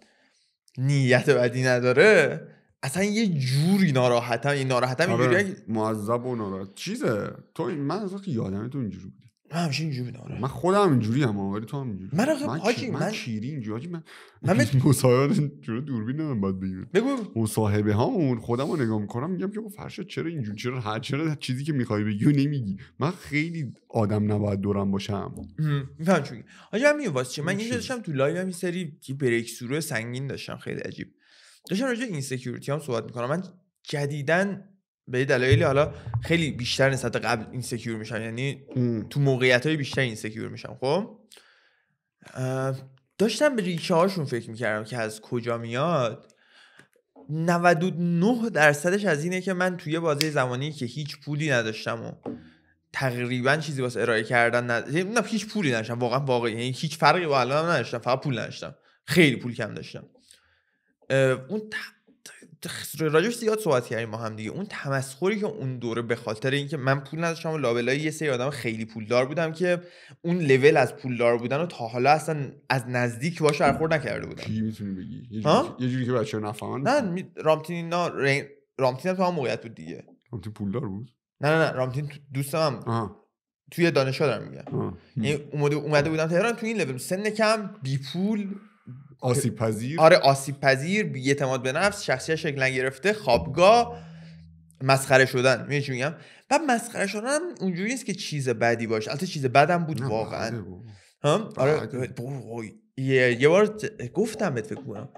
نیت بدی نداره اصلا یه جوری ناراحتم یه یعنی ناراحتم آره. جوری معذب و ناراحت چیزه تو من از وقت یادم تو اینجوری من همیشه اینجوری بودم آره. من خودم اینجوری هم ولی تو هم اینجوری من آخه من, من, من اینجوری حاجی من من مصاحبه چرا دوربین نمیدونم بعد بگیر بگو مصاحبه هامون خودم رو نگاه میکنم میگم که فرشت چرا اینجوری چرا هر چرا چیزی که میخوای بگی و نمیگی من خیلی آدم نباید دورم باشم میفهم چون حاجی من میگم واسه چی من اینجا داشتم تو لایو یه سری بریک سرو سنگین داشتم خیلی عجیب داشتم راجع این سکیوریتی هم صحبت میکنم من جدیدن به دلایلی حالا خیلی بیشتر نسبت قبل این سکیور میشن یعنی تو موقعیت های بیشتر این سکیور میشن خب داشتم به ریشه هاشون فکر میکردم که از کجا میاد 99 درصدش از اینه که من توی بازه زمانی که هیچ پولی نداشتم و تقریبا چیزی واسه ارائه کردن نداشتم یعنی نه هیچ پولی نداشتم واقعا واقعی یعنی هیچ فرقی با الان نداشتم فقط پول نداشتم خیلی پول کم داشتم اون راجوش زیاد صحبت کردیم ما هم دیگه اون تمسخری که اون دوره به خاطر اینکه من پول نداشتم و لابلای یه سری آدم خیلی پولدار بودم که اون لول از پولدار بودن و تا حالا اصلا از نزدیک باش برخورد نکرده بودم چی میتونی بگی یه جوری, یه جوری که بچه‌ها نفهمن نه رامتین رین... تو هم موقعیت بود دیگه رامتین پولدار بود نه نه نه رامتین دوستم هم توی دانشگاه دارم میگم یعنی اومده اومده بودم تهران تو این لول سن کم بی پول آسیب پذیر آره آسیب پذیر اعتماد به نفس شخصیت شکل گرفته خوابگاه مسخره شدن میگم میگم بعد مسخره شدن اونجوری نیست که چیز بدی باشه البته چیز بدم بود واقعا هم آره یه, بار گفتم بهت فکر کنم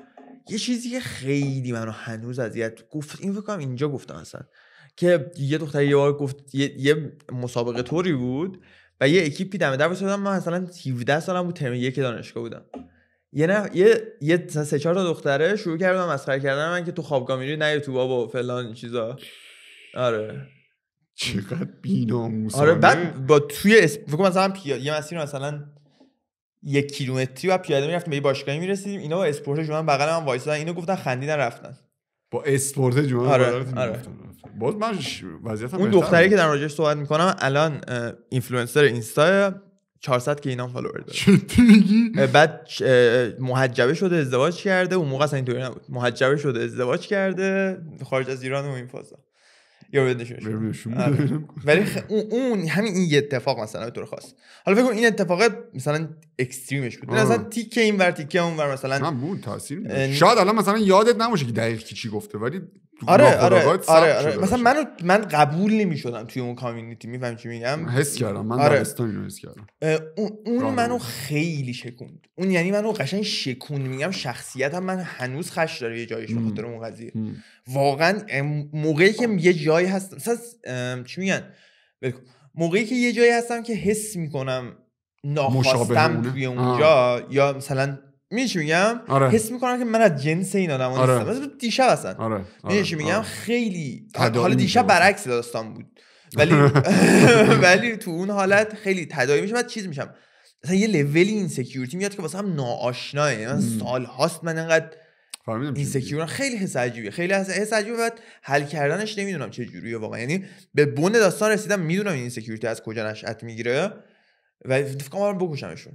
یه چیزی که خیلی منو هنوز اذیت گفت این فکر اینجا گفتم اصلا که یه دختر یه بار گفت یه, یه مسابقه طوری بود و یه اکیپی دم در بسیدم من مثلا 17 سالم بود ترم یک دانشگاه بودم یه نه یه یه سه چهار دختره شروع کردم مسخره کردن من که تو خوابگاه میری نه تو بابا فلان چیزا آره چقدر بیناموسانه آره بعد با توی اس... فکر مثلا یه مسیر مثلا یک کیلومتری و پیاده میرفتیم به یه باشگاهی میرسیدیم اینا با اسپورت جوان بغل من وایسادن اینو گفتن خندیدن رفتن با اسپورت جوان آره. آره. باز من وضعیتم اون دختری که در راجعش صحبت میکنم الان اینفلوئنسر اینستا 400 که اینام فالوور داره بعد محجبه شده ازدواج کرده اون موقع اصلا اینطوری نبود محجبه شده ازدواج کرده خارج از ایران و این فازا یا آره. ولی اون همین این اتفاق مثلا به طور خاص حالا فکر کن این اتفاق مثلا اکستریمش بود مثلا تیکه این ور تیکه اون ور مثلا من بود تاثیر شاید الان مثلا یادت نماشه که دقیق کی چی گفته ولی آره آره آره, آره. مثلا من من قبول نمیشدم توی اون کامیونیتی میفهمی چی میگم حس کردم من آره. اینو حس کردم اون منو خیلی شکوند اون یعنی منو قشنگ شکوند میگم شخصیتم من هنوز خش داره یه جایش خاطر اون قضیه واقعا موقعی که یه جایی هستم مثلا چی میگن موقعی که یه جایی هستم که حس میکنم ناخواستم توی اونجا یا مثلا میشه میگم آره. حس میکنم که من از جنس این آدم آره. نیستم مثلا دیشب اصلا آره. آره. میگم آره. خیلی حالا دیشب برعکس داستان بود ولی ولی تو اون حالت خیلی تداعی میشم بعد چیز میشم مثلا یه لولی این سکیوریتی میاد که واسه هم ناآشناه من سال هاست من انقدر این سکیورن خیلی حس عجیبیه خیلی حس عجیبه بعد حل کردنش نمیدونم چه جوریه واقعا یعنی به بن داستان رسیدم میدونم این سکیوریتی از کجا نشأت میگیره و فکر کنم بکشمشون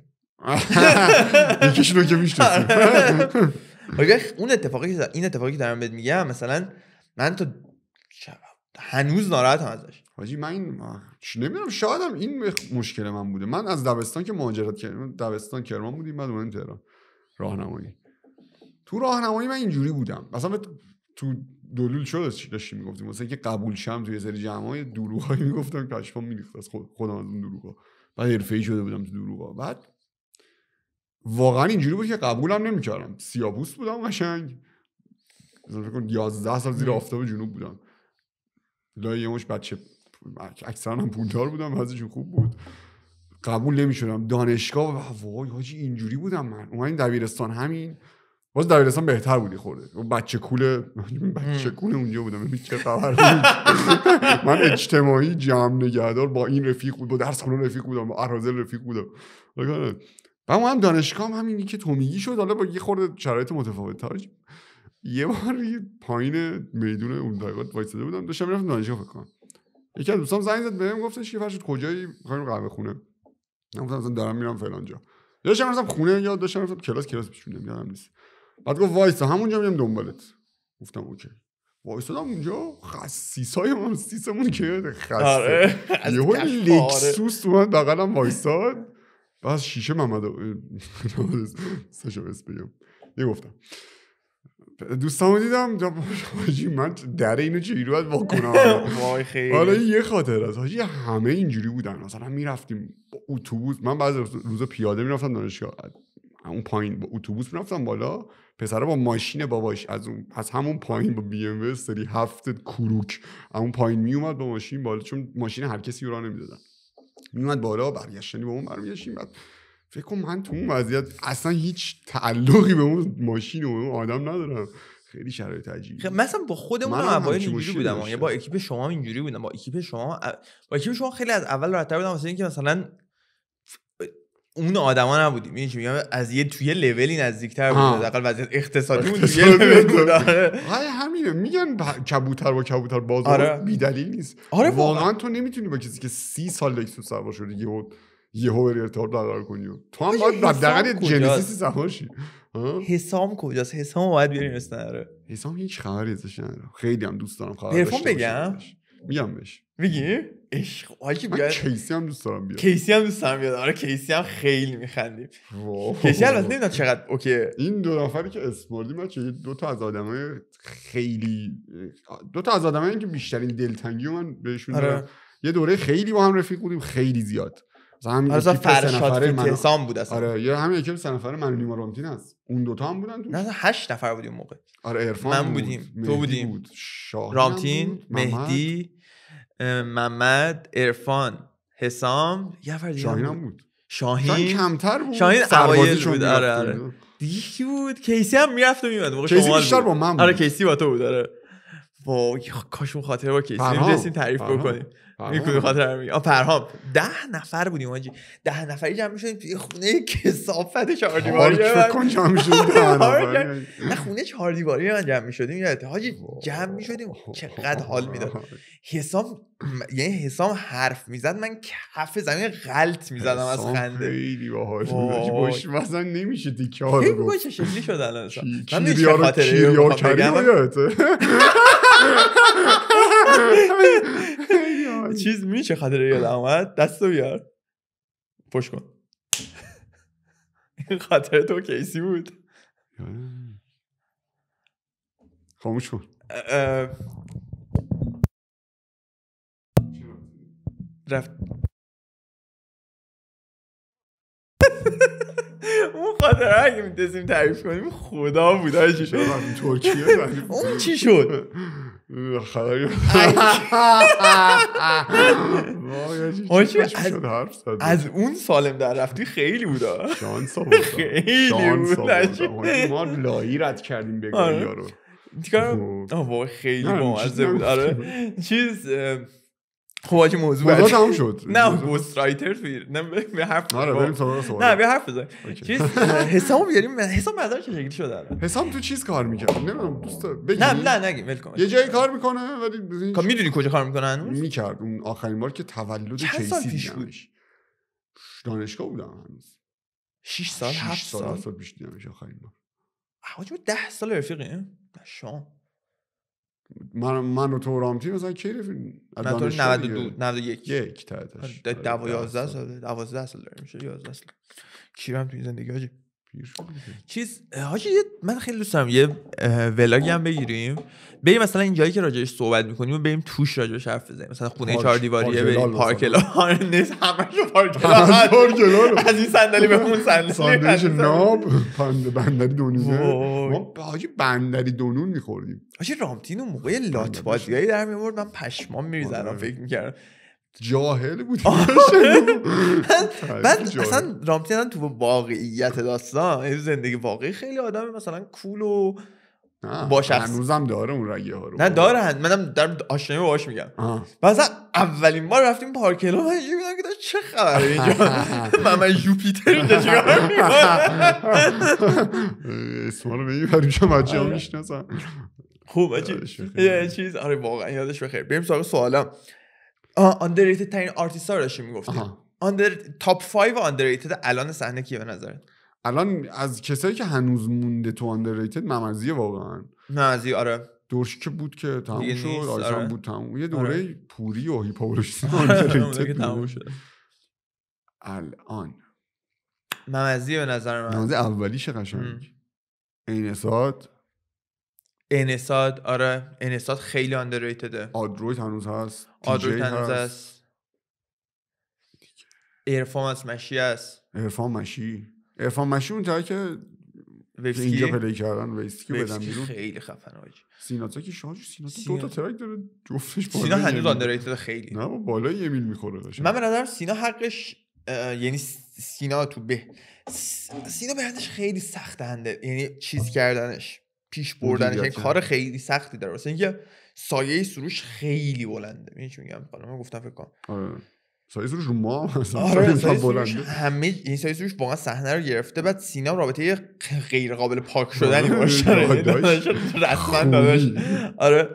یکیشون رو که آره، اون اتفاقی که این اتفاقی که دارم بهت میگم مثلا من تو هنوز ناراحتم ازش حاجی من این نمیدونم شاید هم این مشکل من بوده من از دبستان که مهاجرت کردم دبستان کرمان بودیم بعد اومدیم تهران راهنمایی تو راهنمایی من اینجوری بودم مثلا تو دلول شد داشتی میگفتیم مثلا که قبول شم توی سری جمعای دروغایی میگفتم کشفا میریخت از خودم از اون دروغا حرفه حرفه‌ای شده بودم تو دروغا بعد واقعا اینجوری بود که قبولم نمیکردم سیاپوست بودم قشنگ مثلا 11 سال زیر آفتاب جنوب بودم لای یه مش بچه اکثرا هم پولدار بودم وضعشون خوب بود قبول نمیشدم دانشگاه وای حاجی اینجوری بودم من اومدین دبیرستان همین باز دبیرستان بهتر بودی خورده بچه کوله بچه کوله اونجا بودم یعنی چه خبر من اجتماعی جمع نگهدار با این رفیق بود با درس رفیق بودم با ارازل رفیق بودم آره. و ما هم دانشگاه هم همینی که تومیگی شد حالا با یه خورده شرایط متفاوت تر یه بار پایین میدون اون دایگات وایستده بودم داشتم میرفتم دانشگاه فکر کنم یکی از دوستام زنگ زد بهم گفتش که فرشت کجایی میخوایم قهوه خونه گفتم دارم میرم فلان جا داشتم رفتم خونه یا داشتم رفتم کلاس کلاس پیشونم یادم نیست بعد گفت وایسا همونجا میام دنبالت گفتم اوکی وایسادم اونجا های من سیسمون که خسته آره. یهو لکسوس تو من هم وایساد بعد شیشه محمد سه بس بگم یه گفتم دیدم حاجی من در اینو چه باید واکنم وای خیلی حالا یه خاطر از حاجی همه اینجوری بودن مثلا میرفتیم اتوبوس من بعضی روزا پیاده میرفتم دانشگاه اون پایین با اتوبوس میرفتم بالا پسره با ماشین باباش از اون از همون پایین با بی ام سری هفت کروک اون پایین میومد با ماشین بالا چون ماشین هر کسی رو نمیدادن میومد بالا برگشتنی با اون برمیگشتیم بعد فکر کنم من تو اون وضعیت اصلا هیچ تعلقی به اون ماشین و اون آدم ندارم خیلی شرایط عجیبی خب، مثلا با خودمون هم اوایل اینجوری بودم با اکیپ شما اینجوری بودم با اکیپ شما با اکیپ شما خیلی از اول راحت بودم واسه اینکه مثلا اون آدما نبودیم یعنی میگم از یه توی لولی نزدیکتر بود حداقل وضعیت اقتصادی اون یه آره. آره، همینه میگن کبوتر با کبوتر باز آره. نیست آره واقعا تو نمیتونی با کسی که سی سال لکسوس سوار شده یه یه بری ارتباط برقرار کنی تو هم باید حداقل جنسیسی سوار شی حسام کجاست حسام باید بیاریم حساب حسام هیچ خبری ازش نداره خیلی هم دوست دارم خبر بگم میگم بهش میگی عشق که بیاد کیسی هم دوست دارم بیاد کیسی هم دوست دارم بیاد آره کیسی هم خیلی میخندیم کیسی البته نمیدونم چقدر اوکی این دو نفری که اسموردی ما چه دو تا از آدمای خیلی دو تا از آدمایی که بیشترین دلتنگی من بهشون آره. یه دوره خیلی با هم رفیق بودیم خیلی زیاد مثلا همین آره فرشاد فیتسام بود اصلا آره یا همین یکی سه نفره من نیما رامتین هست اون دوتا هم بودن تو نه هشت نفر بودیم موقع آره عرفان من بودیم تو بودیم بود. رامتین مهدی محمد عرفان حسام یه نفر شاهین هم بود شاهین کمتر بود شاهین اوایل بود آره آره دیگه کی بود کیسی هم میرفت و میومد موقع کیسی بیشتر با من بود آره کیسی با تو بود آره وای کاش اون خاطره با کیسی این تعریف بکنیم میکنی خاطر میگم پرهاب 10 نفر بودیم آجی 10 نفری جمع میشدیم توی خونه کسافت چهار دیواری کن جمع آره، یعنی یعنی. نه خونه چهار دیواری من جمع میشدیم یادت یعنی حاجی جمع میشدیم خب، چقدر خب، حال خب. میداد حسام یعنی حسام حرف میزد من کف زمین غلط میزدم از خنده خیلی باحال باش مثلا نمیشه دیگه رو گفت چه شکلی شد الان من نمیشه خاطره آره. چیز میشه چه خاطره یادم اومد دستو بیار پشت کن این تو کیسی بود خاموش کن رفت اون خاطر اگه میتونیم تعریف کنیم خدا بود چی شد ترکیه اون چی شد از اون سالم در رفتی خیلی بود. شانس بود خیلی بود ما لایی رد کردیم بگم آره. یارو خب. آه خیلی بامزه بود آره چیز خب موضوع موضوع تمام شد نه گوست رایتر فیر نه به حرف آره بریم خب. سراغ سوال نه به حرف بزن چیز حساب بیاریم حساب مدار چه شکلی شده حساب تو چیز کار میکرد نمیدونم دوست بگی نه نه نگی ولکام یه جایی کار میکنه ولی کا خب، میدونی کجا کار میکنه هنوز میکرد اون آخرین بار که تولد کیسی بودش دانشگاه بودم هنوز 6 سال 7 سال سال پیش دیدمش آخرین بار حاجی 10 سال رفیقیم شام من من و تو رامتی مثلا کی رفتیم من تو 92 91 یک تا 11 آره، آره، سال 12 سال داریم میشه 11 سال کیرم تو زندگی هاجی چیز حاجی من خیلی دوست دارم یه ولاگی هم بگیریم بریم مثلا این جایی که راجعش صحبت میکنیم و بریم توش راجعش حرف بزنیم مثلا خونه چهار دیواریه بریم آره، نیست همه پارک پارکلا از این صندلی به اون صندلی ساندویچ ناب بندری دونونه ما حاجی بندری دونون میخوریم حاجی رامتین اون موقع لات بازیایی در میورد من پشمام میریزدم آره. فکر میکردم جاهل بود بعد اصلا رامتین تو واقعیت داستان یعنی زندگی واقعی خیلی آدم مثلا کول و با شخص هنوزم داره اون رگه ها رو نه دارن منم در آشنایی باش میگم مثلا اولین بار رفتیم پارکلو من یه که داشت چه خبره اینجا من جوپیتر اینجا چیکار میکنه اسما رو اینجا بچه ها آره. میشنسن خوب آره، یه چیز آره واقعا یادش بخیر بریم سراغ سوالم آندرریتد ترین آرتیست ها رو داشتیم میگفتیم آندر تاپ 5 آندرریتد الان صحنه کیه به نظر الان از کسایی که هنوز مونده تو آندرریتد ممرزیه واقعا ممرزی آره دورش که بود که تموم شد آره. بود تموم یه آره. دوره آره. پوری و هیپاورش آندرریتد آره، تموم شد الان ممزی به نظر من ممزی اولیش قشنگ انساد اینساد آره انساد خیلی آندرریتده آدروید هنوز هست آدو تنوز هست ارفان از مشی هست ارفان مشی ارفان مشی اون تایی که اینجا پلی کردن ویسکی بدم بیرون خیلی خفن آج سیناتا که شما سیناتا سینا... دو تا ترک داره جفتش بالا سینا هنوز آندرریتد خیلی نه با بالا یه میل میخوره داشت من به سینا حقش یعنی سینا تو به سینا به خیلی سخت هنده یعنی چیز کردنش پیش بردنش یعنی کار خیلی سختی داره اینکه سایه سروش خیلی بلنده میگم چی میگم فکر کنم آره. سایه سروش رو ما آره، این سایه سروش واقعا یعنی صحنه رو گرفته بعد سینا رابطه غیر قابل پاک شدنی باشه رسما داداش آره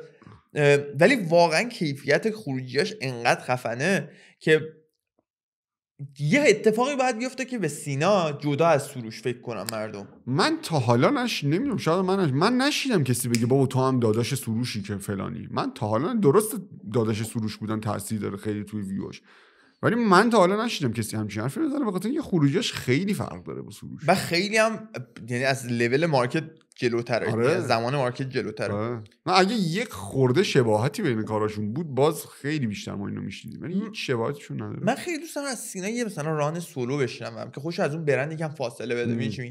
ولی واقعا کیفیت خروجیاش انقدر خفنه که یه اتفاقی باید بیفته که به سینا جدا از سروش فکر کنم مردم من تا حالا نش نمیدونم شاید من من نشیدم کسی بگه بابا تو هم داداش سروشی که فلانی من تا حالا درست داداش سروش بودن تاثیر داره خیلی توی ویوش ولی من تا حالا نشیدم کسی همچین حرفی بزنه خاطر اینکه خروجش خیلی فرق داره با سروش و خیلی هم یعنی از لول مارکت جلوتره آره. یعنی زمان مارکت جلوتره آره. اگه یک خورده شباهتی بین کاراشون بود باز خیلی بیشتر ما اینو میشنیدیم ولی هیچ شباهتشون نداره من خیلی دوست دارم از سینا یه مثلا ران سولو بشنوم که خوش از اون برند یکم فاصله بده میگم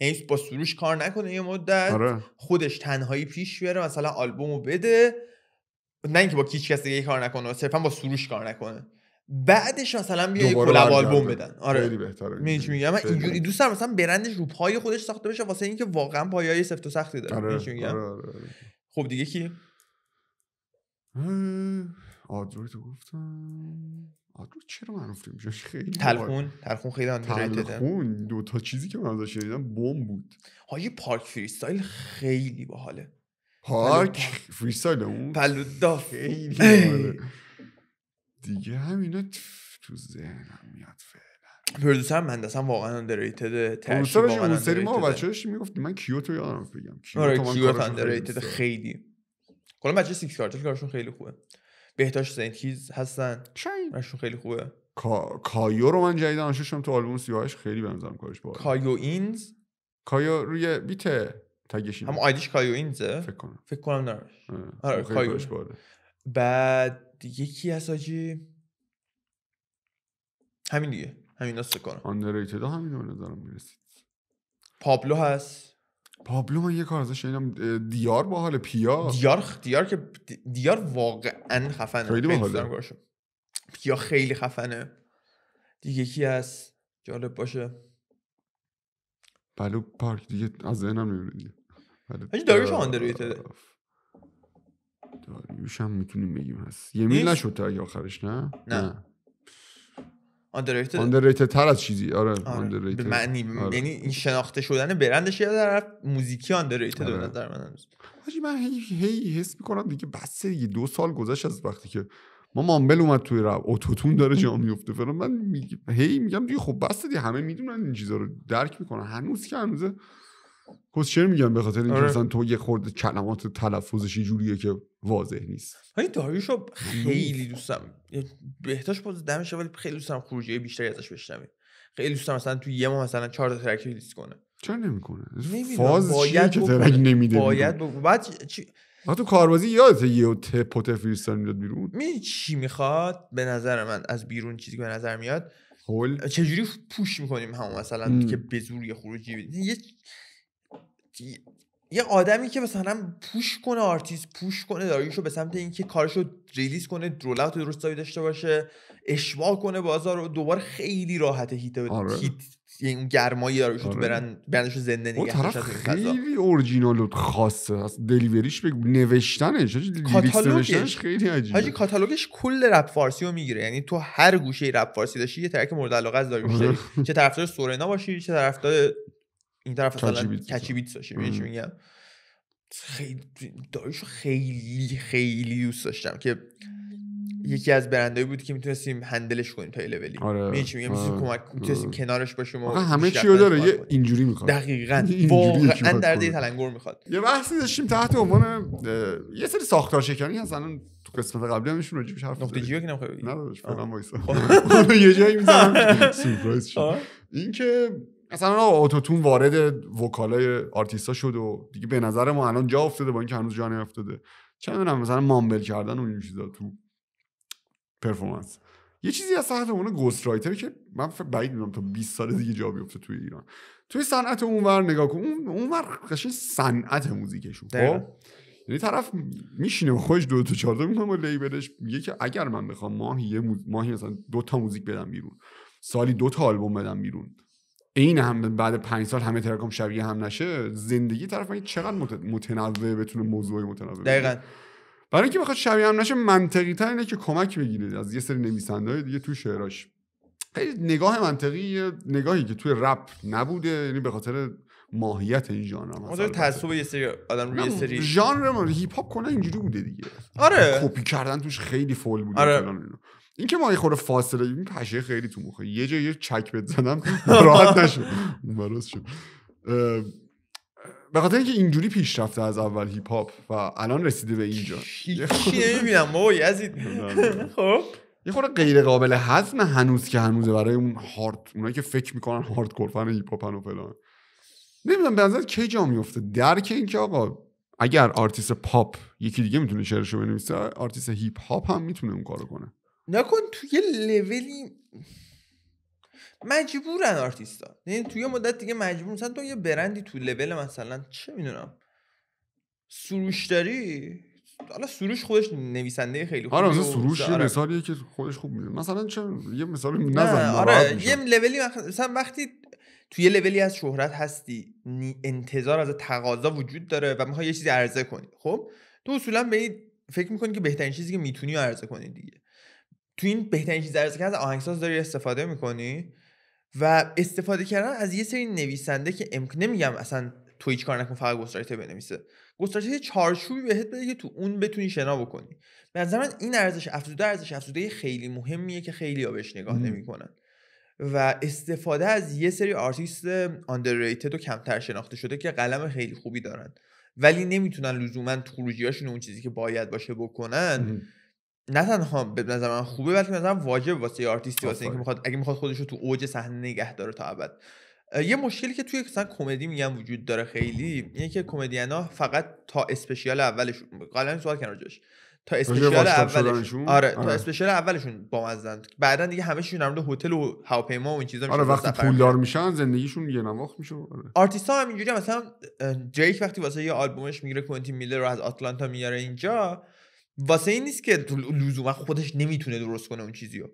یعنی با سروش کار نکنه یه مدت آره. خودش تنهایی پیش بره مثلا آلبومو بده نه اینکه با کیچ کسی دیگه کار نکنه صرفا با سروش کار نکنه بعدش مثلا بیا یه کلاب آلبوم بدن آره خیلی بهتره میگم من اینجوری دوست دارم مثلا برندش رو پای خودش ساخته بشه واسه اینکه واقعا پایه‌ای سفت و سختی داره آره. میگم آره، آره، آره. خب دیگه کی آدروی تو گفتم آدرو چرا معروف نمیشه خیلی تلخون تلخون خیلی اندرریتد تلخون دو تا چیزی که من داشتم دیدم بم بود ها پارک فریستایل خیلی باحاله پارک فریستایل اون پلودا خیلی دیگه همینا تو ذهنم میاد فعلا پرودوسر من دستم واقعا اندرریتد تاش اون سری ما بچه‌اش میگفتیم من کیوتو یادم بگم کیوتو آره، تو اندرریتد خیلی کلا بچه سیکس کارتل کارشون خیلی خوبه سنت زنکیز هستن کارشون خیلی خوبه کا... کایو رو من جدیدا شدم تو آلبوم سیاهش خیلی بنظرم کارش باحال کایو اینز کایو روی بیته تگش هم آیدیش کایو اینزه فکر کنم فکر کنم نه آره کایو بعد دیگه کی هست آجی همین دیگه همین هست کنم ها همین میرسید پابلو هست پابلو من یه کار ازش اینم دیار با حال پیا دیار دیار که دیار واقعا خفنه خیلی پیا خیلی خفنه دیگه کی هست جالب باشه بلو پارک دیگه از ذهنم نمیره دیگه داریش داریوش ایتده. داریوش هم میتونیم بگیم هست یه میل نشد تا آخرش نه نه, نه. آندرریتد تر از چیزی آره, آره. به معنی آره. یعنی این شناخته شدن برندش یه طرف موزیکی آندرریتد آره. نظر من من هی, هی حس میکنم دیگه بس دیگه دو سال گذشت از وقتی که ما مامبل اومد توی رو اوتوتون داره جا میفته فلان من هی میگم دیگه خب بس دیگه همه میدونن این چیزا رو درک میکنن هنوز که هنوزه چه میگم به خاطر اینکه آره. مثلا تو یه خورده کلمات تلفظش جوریه که واضح نیست های داریوشو خیلی یعنی دوستم بهتاش بود دمش ولی خیلی دوستم خروجی بیشتری ازش بشتیم خیلی دوستم مثلا تو یه ما مثلا چهار تا ترک لیست کنه چرا نمیکنه فاز که ترک نمیده باید بعد چی... تو کاربازی یادت یه تپ و تفریستان میاد بیرون می چی میخواد به نظر من از بیرون چیزی به نظر میاد هول چجوری پوش میکنیم همون مثلا که به زور یه خروجی یه یه آدمی که مثلا پوش کنه آرتیست پوش کنه داریشو به سمت اینکه کارشو ریلیز کنه درولت درست درست داشته باشه اشوا کنه بازار رو دوباره خیلی راحت هیت آره. هیت گرمایی داریشو آره. برن رو زنده نگه طرف خیلی اورجینال و خاصه دلیوریش نوشتنش کاتالوگش خیلی عجیبه حاجی کاتالوگش کل رپ فارسی رو میگیره یعنی تو هر گوشه رپ فارسی داشتی یه ترک مورد علاقه از داریوش آره. چه طرفدار سورنا باشی چه طرفدار این طرف مثلا کچیبیت داشتیم یعنی میگم خیلی خیلی خیلی دوست داشتم که یکی از برندایی بود که میتونستیم هندلش کنیم تا لولی آره. میگم آره. کمک میتونستیم کنارش باشیم و همه چی رو داره یه اینجوری میخواد دقیقاً واقعا در تلنگر میخواد یه بحثی داشتیم تحت عنوان یه سری ساختار شکنی هست الان تو قسمت قبلی ایشون راجبش حرف نقطه جیو که نمیخوای نه فعلا وایسا یه جایی میذارم سورپرایز شد که اون اوتوتون وارد وکالای آرتیستا شد و دیگه به نظر ما الان جا افتاده با اینکه هنوز جا نیافتاده چه میدونم مثلا مامبل کردن اون چیزا تو پرفورمنس یه چیزی از صحت اون گوست رایتر که من بعید میدونم تا 20 سال دیگه جا بیفته توی ایران توی صنعت اونور نگاه کن اون اونور قشنگ صنعت موزیکشون خب یعنی طرف میشینه و خودش دو تا چهار تا میکنه با لیبلش میگه که اگر من بخوام ماهی یه ماهی مثلا دو تا موزیک بدم بیرون سالی دو تا آلبوم بدم بیرون این هم بعد پنج سال همه ترکم شبیه هم نشه زندگی طرف من چقدر متنوع بتونه موضوعی متنوع دقیقا برای اینکه بخواد شبیه هم نشه منطقی تر اینه که کمک بگیره از یه سری نویسنده های دیگه تو شعراش خیلی نگاه منطقی نگاهی که توی رپ نبوده یعنی به خاطر ماهیت این ژانر مثلا تعصب یه سری آدم روی سری ژانر هیپ هاپ کنه اینجوری بوده دیگه آره کپی کردن توش خیلی فول بوده آره. این که ما یه خورده فاصله این پشه خیلی تو مخه یه جا یه چک بزنم زدم راحت نشد اون شد به خاطر اینکه اینجوری پیش رفته از اول هیپ هاپ و الان رسیده به اینجا چی نمیبینم ما یزید خب یه خورده غیر قابل هضم هنوز که هنوز برای اون هارد اونایی که فکر میکنن هاردکور فن هیپ هاپن و فلان نمیدونم به نظر کی جا میفته درک اینکه آقا اگر آرتیست پاپ یکی دیگه میتونه شعرشو بنویسه آرتیست هیپ هاپ هم میتونه اون کارو کنه نکن توی لولی مجبورن آرتیستا یعنی یه مدت دیگه مجبور مثلا تو یه برندی تو لول مثلا چه میدونم سروش داری حالا سروش خودش نویسنده خیلی خوبه آره سروش یه آره. مثالیه که خودش خوب میدونه مثلا چه یه مثالی نزن آره یه لولی مثلا وقتی توی یه لولی از شهرت هستی انتظار از تقاضا وجود داره و میخوای یه چیزی عرضه کنی خب تو اصولا به فکر میکنی که بهترین چیزی که میتونی عرضه کنی دیگه تو این بهترین چیز در که از آهنگساز داری استفاده میکنی و استفاده کردن از یه سری نویسنده که امکن نمیگم اصلا تو هیچ کار نکن فقط گسترایته بنویسه یه چارچوبی بهت بده که تو اون بتونی شنا بکنی به این ارزش افزوده ارزش افزوده خیلی مهمیه که خیلی بهش نگاه نمیکنن و استفاده از یه سری آرتیست آندرریتد و کمتر شناخته شده که قلم خیلی خوبی دارن ولی نمیتونن لزوما تو اون چیزی که باید باشه بکنن نه تنها به نظر من خوبه بلکه به نظر واجب واسه آرتیستی واسه اینکه میخواد اگه میخواد خودش رو تو اوج صحنه نگه داره تا ابد یه مشکلی که توی مثلا کمدی میگم وجود داره خیلی اینه که ها فقط تا اسپشیال اولش قبلا سوال کردن راجعش تا اسپشیال اولشون آره تا آره. اسپشیال اولشون با مزن بعدا دیگه همه چیزون در هتل و هواپیما و این چیزا میشه آره وقتی پولدار میشن زندگیشون یه نواخت میشه آره آرتیستا هم اینجوری مثلا جیک وقتی واسه یه آلبومش میگیره کوئنتین میلر رو از آتلانتا میاره اینجا واسه این نیست که لزوما خودش نمیتونه درست کنه اون چیزی رو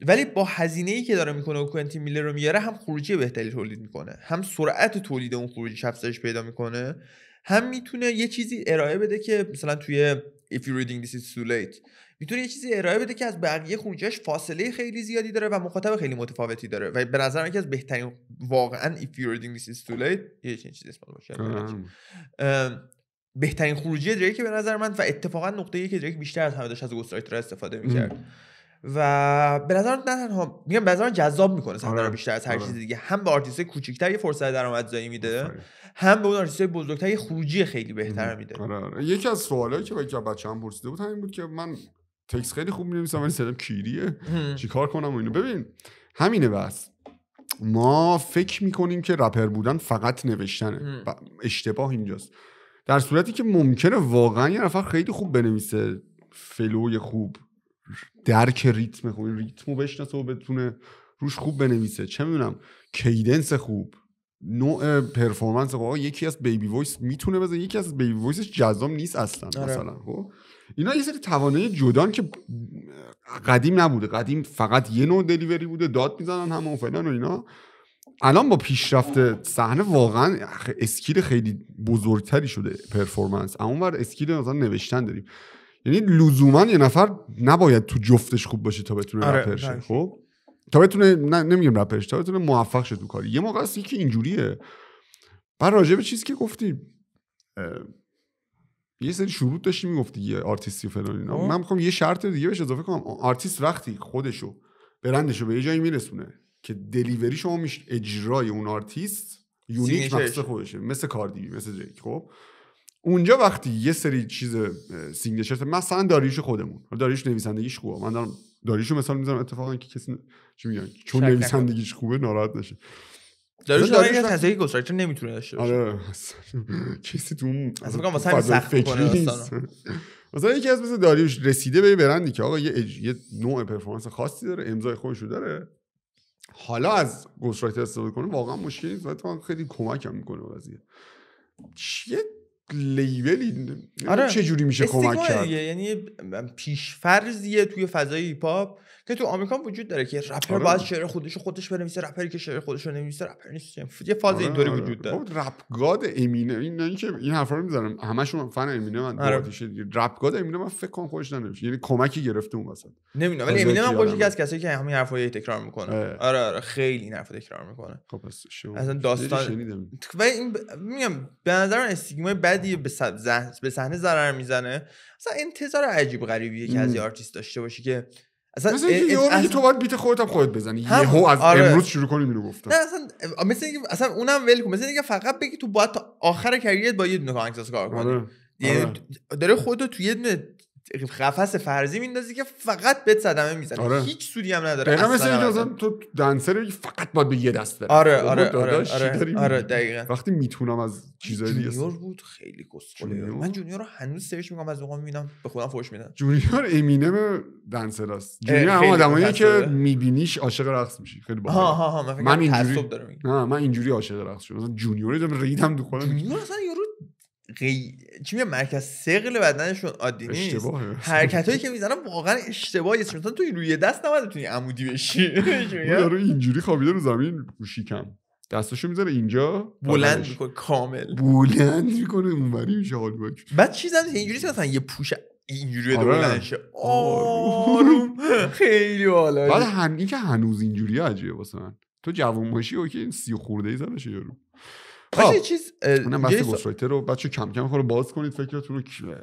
ولی با هزینه ای که داره میکنه و کوینتی میلر رو میاره هم خروجی بهتری تولید میکنه هم سرعت تولید اون خروجی شفتش پیدا میکنه هم میتونه یه چیزی ارائه بده که مثلا توی if you reading this is too میتونه یه چیزی ارائه بده که از بقیه خروجش فاصله خیلی زیادی داره و مخاطب خیلی متفاوتی داره و به نظر یکی از بهترین واقعا if you reading this is یه بهترین خروجی دریک به نظر من و اتفاقا نقطه که دریک بیشتر از همه داشت از گوست استفاده میکرد و به نظر نه تنها میگم به نظر جذاب میکنه صحنه آره. رو بیشتر از هر آره. چیز دیگه هم به آرتیست کوچیکتر یه فرصت درآمدزایی میده هم به اون آرتیست بزرگتر یه خروجی خیلی بهتر میده آره، یکی از سوالایی که بچه بچه‌ام پرسیده بود همین بود که من تکس خیلی خوب می‌نویسم ولی صدام کیریه چیکار کنم و اینو ببین همینه بس ما فکر میکنیم که رپر بودن فقط نوشتنه اشتباه اینجاست در صورتی که ممکنه واقعا یه نفر خیلی خوب بنویسه فلوی خوب درک ریتم خوب ریتمو بشناسه و بتونه روش خوب بنویسه چه میدونم کیدنس خوب نوع پرفورمنس خوب یکی از بیبی وایس میتونه بزنه یکی از بیبی وایسش جذاب نیست اصلا آره. مثلا خب؟ اینا یه سری توانایی جدان که قدیم نبوده قدیم فقط یه نوع دلیوری بوده داد میزنن همون فلان و اینا الان با پیشرفت صحنه واقعا اسکیل خیلی بزرگتری شده پرفورمنس اما اونور اسکیل مثلا نوشتن داریم یعنی لزوما یه نفر نباید تو جفتش خوب باشه تا بتونه آره، رپر شه بله. خب تا بتونه نه نمیگم رپرش تا بتونه موفق شه تو کاری یه موقع یکی که اینجوریه بعد راجع به چیزی که گفتی یه سری شروط داشتی میگفتی یه آرتیستی فلان اینا خب. من میخوام یه شرط دیگه بهش اضافه کنم آرتیست وقتی خودشو برندشو به یه جایی میرسونه که دلیوری شما میش اجرای اون آرتیست یونیک مخصوص خودشه مثل کاردیبی مثل جیک خب اونجا وقتی یه سری چیز سیگنچر مثلا داریوش خودمون داریوش نویسندگیش خوبه من دارم داریوشو مثال میذارم اتفاقا که کسی چی میگن چون نویسندگیش خوبه ناراحت نشه داریوش داریوش تازه گوسترایتر نمیتونه داشته باشه آره کسی تو اون اصلا میگم سخت مثلا یکی از مثل داریوش رسیده به برندی که آقا یه یه نوع پرفورمنس خاصی داره امضای خودش رو داره حالا از گوست استفاده کنه واقعا مشکلی نیست خیلی کمکم میکنه قضیه چیه لیبلی آره. چه جوری میشه کمک کرد یعنی فرضیه توی فضای هیپ که تو آمریکا وجود داره که رپر آره. باید شعر خودش خودش بنویسه رپری که شعر خودش رو نمیسه رپر نیست یه فاز آره اینطوری آره. وجود داره رپ گاد امینه این نه که این حرفا رو میذارم همشون فن امینه من آره. رپ گاد امینه من فکر کنم خودش ننوشته یعنی کمکی گرفته اون واسه نمیدونم ولی امینه من خودش از کسایی که همین حرفا تکرار میکنه آره آره خیلی این حرفا تکرار میکنه خب پس اصلا داستان ولی این میگم به نظر من استیگمای بدی به صحنه ضرر میزنه اصلا انتظار عجیب غریبیه که از یه آرتیست داشته باشی که اصلا مثل اینکه یه تو باید بیت خودت هم خودت بزنی هم... یهو از آره. امروز شروع کنیم اینو گفتم نه اصلا مثل اینکه اصلا اونم ول کن مثل اینکه فقط بگی تو باید تا آخر کریرت با یه دونه آهنگساز کار کنی آره. یعنی آره. داره خودت تو یه دونه قفس فرضی میندازی که فقط به صدمه میزنه آره. هیچ سودی هم نداره دقیقا مثل اصلا تو دنسر فقط باید به یه دست بره آره آره آره آره, آره دقیقا وقتی میتونم از چیزای دیگه جونیور بود خیلی کسخله من جونیور رو هنوز سرچ میکنم از موقع میبینم به خودم فوش میدم جونیور امینم دنسر است جونیور هم آدمایی که میبینیش عاشق رقص میشی خیلی باحال ها ها ها من اینجوری نه من اینجوری عاشق رقص شدم مثلا جونیور رو ریدم دو خودم جونیور اصلا یارو غی... چی میگم مرکز سقل بدنشون عادی نیست حرکت هایی که میزنن واقعا است. چون توی روی دست نباید توی عمودی بشی یارو اینجوری خوابیده رو زمین کم دستشو میذاره اینجا بلند میکنه کامل بلند میکنه اونوری میشه حال باش بعد چیزا اینجوری مثلا یه پوش اینجوری بلند آره. آروم خیلی عالی. بعد این که هنوز اینجوری عجیبه واسه من تو جوون باشی اوکی سی خورده ای زنشه یارو خب. یه چیز اونم رو بچه کم کم خورو باز کنید فکرتون رو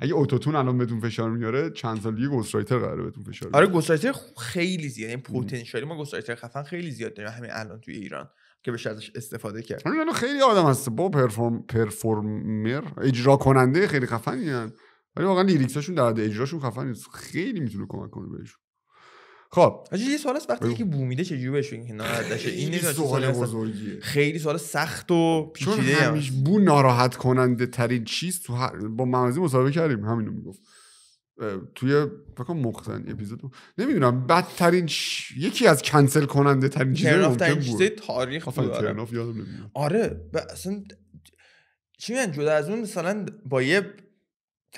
اگه اتوتون الان بدون فشار میاره چند سال دیگه گوست قراره بدون فشار آره گوست خیلی زیاد این یعنی پوتنشالی ما گوست خفن خیلی زیاد داریم همین الان توی ایران که بشه ازش استفاده کرد خیلی آدم هست با پرفورم پرفورمر اجرا کننده خیلی خفنی ولی واقعا لیریکساشون در حد اجراشون خفن خیلی میتونه کمک کنه بهشون خب یه سوال است وقتی که بومیده چه جوری بشه که ناراحت این سوال بزرگیه خیلی سوال سخت و پیچیده چون همیشه بو ناراحت کننده ترین چیز تو هر... با مغازی مسابقه کردیم همینو میگفت توی فکر مختن اپیزود نمیدونم بدترین ش... یکی از کنسل کننده ترین چیزا ممکن بود تاریخ بود آره, آره. اصلا چی میگن جدا از اون مثلا با یه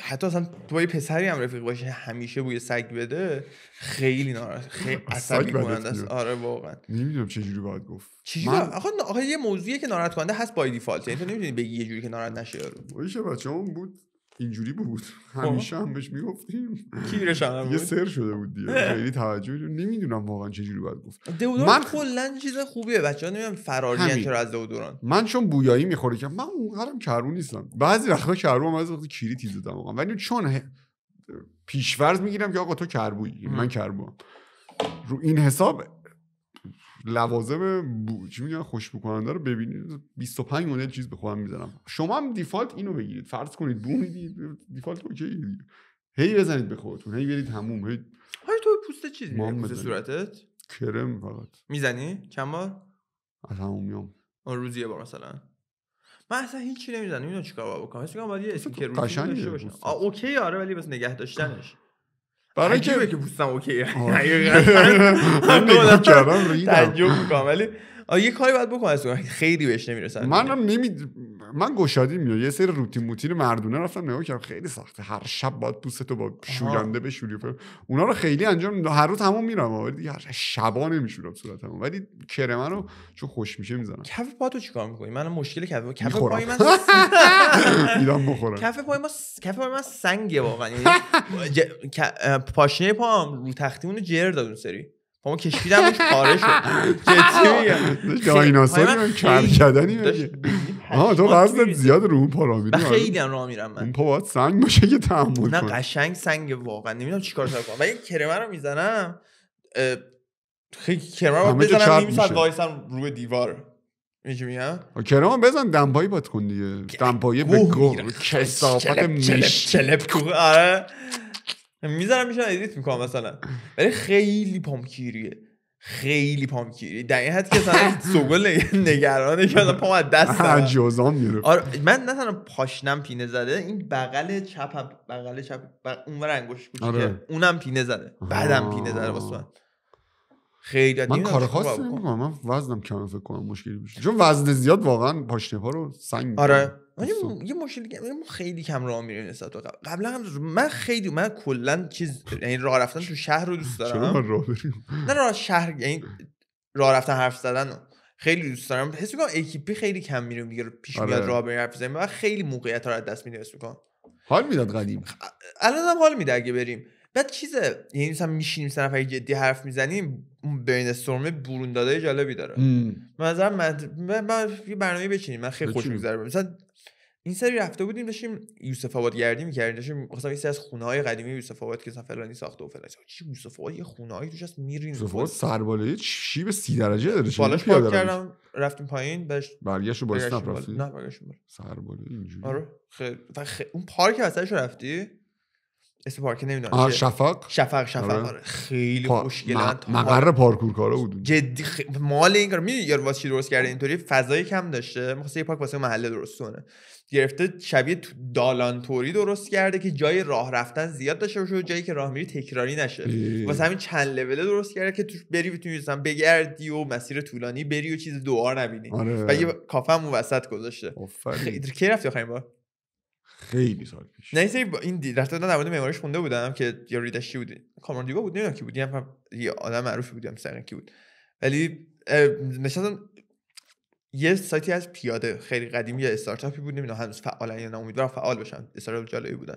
حتی اصلا تو با یه پسری هم رفیق باشه همیشه بوی سگ بده خیلی ناراحت خیلی عصبی کننده است آره واقعا نمیدونم چه جوری باید گفت چی من... آخه یه موضوعیه که ناراحت کننده هست بای دیفالت یعنی تو نمیتونی بگی یه جوری که ناراحت نشه یارو بچه‌مون بود اینجوری بود خب. همیشه هم بهش میگفتیم کیرش هم یه سر شده بود دیگه خیلی توجه نمیدونم واقعا چه جوری باید گفت من کلا چیز خوبیه بچه‌ها نمیدونم فراری چرا از دوران من چون بویایی میخوره که من اونقدرم کرو نیستم بعضی وقتا کرو هم از وقتی کیری تیز دادم واقعا ولی چون پیشورز میگیرم که آقا تو کربویی من کربوام رو این حساب لوازم بو... چی میگن خوشبو کننده رو ببینید 25 مدل چیز به خودم میزنم شما هم دیفالت اینو بگیرید فرض کنید بو میدید دیفالت اوکی هی هی بزنید به خودتون هی برید هموم هی های تو پوست چیز میری صورتت کرم فقط میزنی چند بار از همون میام روزی یه بار مثلا من اصلا هیچ چی نمیزنم اینو چیکار بکنم اصلا باید یه اسکی اوکی آره ولی بس نگه داشتنش برای که که پوستم اوکی من کردم تعجب میکنم ولی یه کاری باید بکنه خیلی بهش نمیرسن منم نمی من گشادی میاد یه سری روتین موتین مردونه رفتم نگاه کردم خیلی سخته هر شب باید پوستتو با شوینده بشوری اونا رو خیلی انجام هر روز همون میرم ولی دیگه هر شبا نمیشورم صورتم ولی کرم رو چون خوش میشه میزنم کف پاتو چیکار میکنی من مشکل کف کف پای من میدم بخورم کف پای ما کف پای من سنگه واقعا یعنی پاشنه پام رو تختیمونو اون جر داد سری بابا خب، کشیدم اون پاره شد جدی دایناسور کم کردنی آها تو قصد زیاد رو اون پارا میری آره. خیلی هم راه میرم من اون پا باید سنگ باشه که تحمل نه قشنگ سنگ واقعا نمیدونم چیکار کنم ولی کرمه رو میزنم خیلی کرمه رو بزنم نیم ساعت وایسم روی دیوار میگم کرم بزن دمپایی باید کن دیگه دمپایی به کسافت میش چلپ آره یعنی میذارم میشن ادیت میکنم مثلا ولی خیلی پامکیریه خیلی پام کیری در این حد که مثلا سوگل نگرانه که پام از دست جوزام میره من نه پاشنم پینه زده این بغل چپم بغل چپ اونور انگشت کوچیکه آره. اونم پینه زده بعدم پینه زده واسه خیلی من کار خاصی نمیکنم من وزنم کم فکر کنم مشکلی میشه چون وزن زیاد واقعا پاشنه ها رو سنگ آره یه که ما خیلی کم راه میریم نسبت به قبل قبلا من خیلی من کلا چیز یعنی راه رفتن تو شهر رو دوست دارم چرا راه بریم نه راه شهر یعنی راه رفتن حرف زدن خیلی دوست دارم حس میکنم اکیپی خیلی کم میریم دیگه پیش میاد آره. راه بریم حرف بزنیم من خیلی موقعیت رو دست میدم حس میکنم حال میداد قدیم الان هم حال میده اگه بریم بعد چیزه یعنی مثلا میشینیم سه نفر جدی حرف میزنیم اون برین استورم برون داده جالبی داره مثلا من, من, یه برنامه بچینیم من خیلی خوش میگذره مثلا این سری رفته بودیم داشتیم یوسف آباد گردی می‌کردیم داشتیم مثلا یه سری از خونه های قدیمی یوسف آباد که مثلا فلانی ساخته و فلانی چی یوسف آباد یه خونه هایی توش هست میرین یوسف آباد سربالایی چی به 30 درجه داره بالاش پارک کردم رفتیم پایین بهش برگشت رو رفتیم نه برگشت سربالایی اینجوری آره خیلی اون پارک هستش رفتی اسم پارک نمیدونم شفق شفق شفق آره. آره. خیلی پا... م... مقر پارکور کارا بود جدی خ... مال این کار میدونی یار واسه چی درست کرده اینطوری فضای کم داشته میخواسته یه پارک واسه محله درست کنه گرفته شبیه تو دالانتوری درست کرده که جای راه رفتن زیاد داشته باشه و جایی که راه میری تکراری نشه واسه همین چند لوله درست کرده که تو بری بتونی مثلا بگردی و مسیر طولانی بری و چیز دوار نبینی آره. و یه کافه هم وسط گذاشته خیلی کی رفتی آخرین بار خیلی سال پیش نه سری این دی... رفته در مورد معماریش خونده بودم که یاری ریدش بود کامران دیگو بود نمیدونم کی بود هم یه آدم معروفی بودیم هم کی بود ولی نشستم یه سایتی از پیاده خیلی قدیمی یا استارتاپی بود نمیدونم هنوز فعالن یا نه امیدوارم فعال بشن استارتاپ جالبی بودن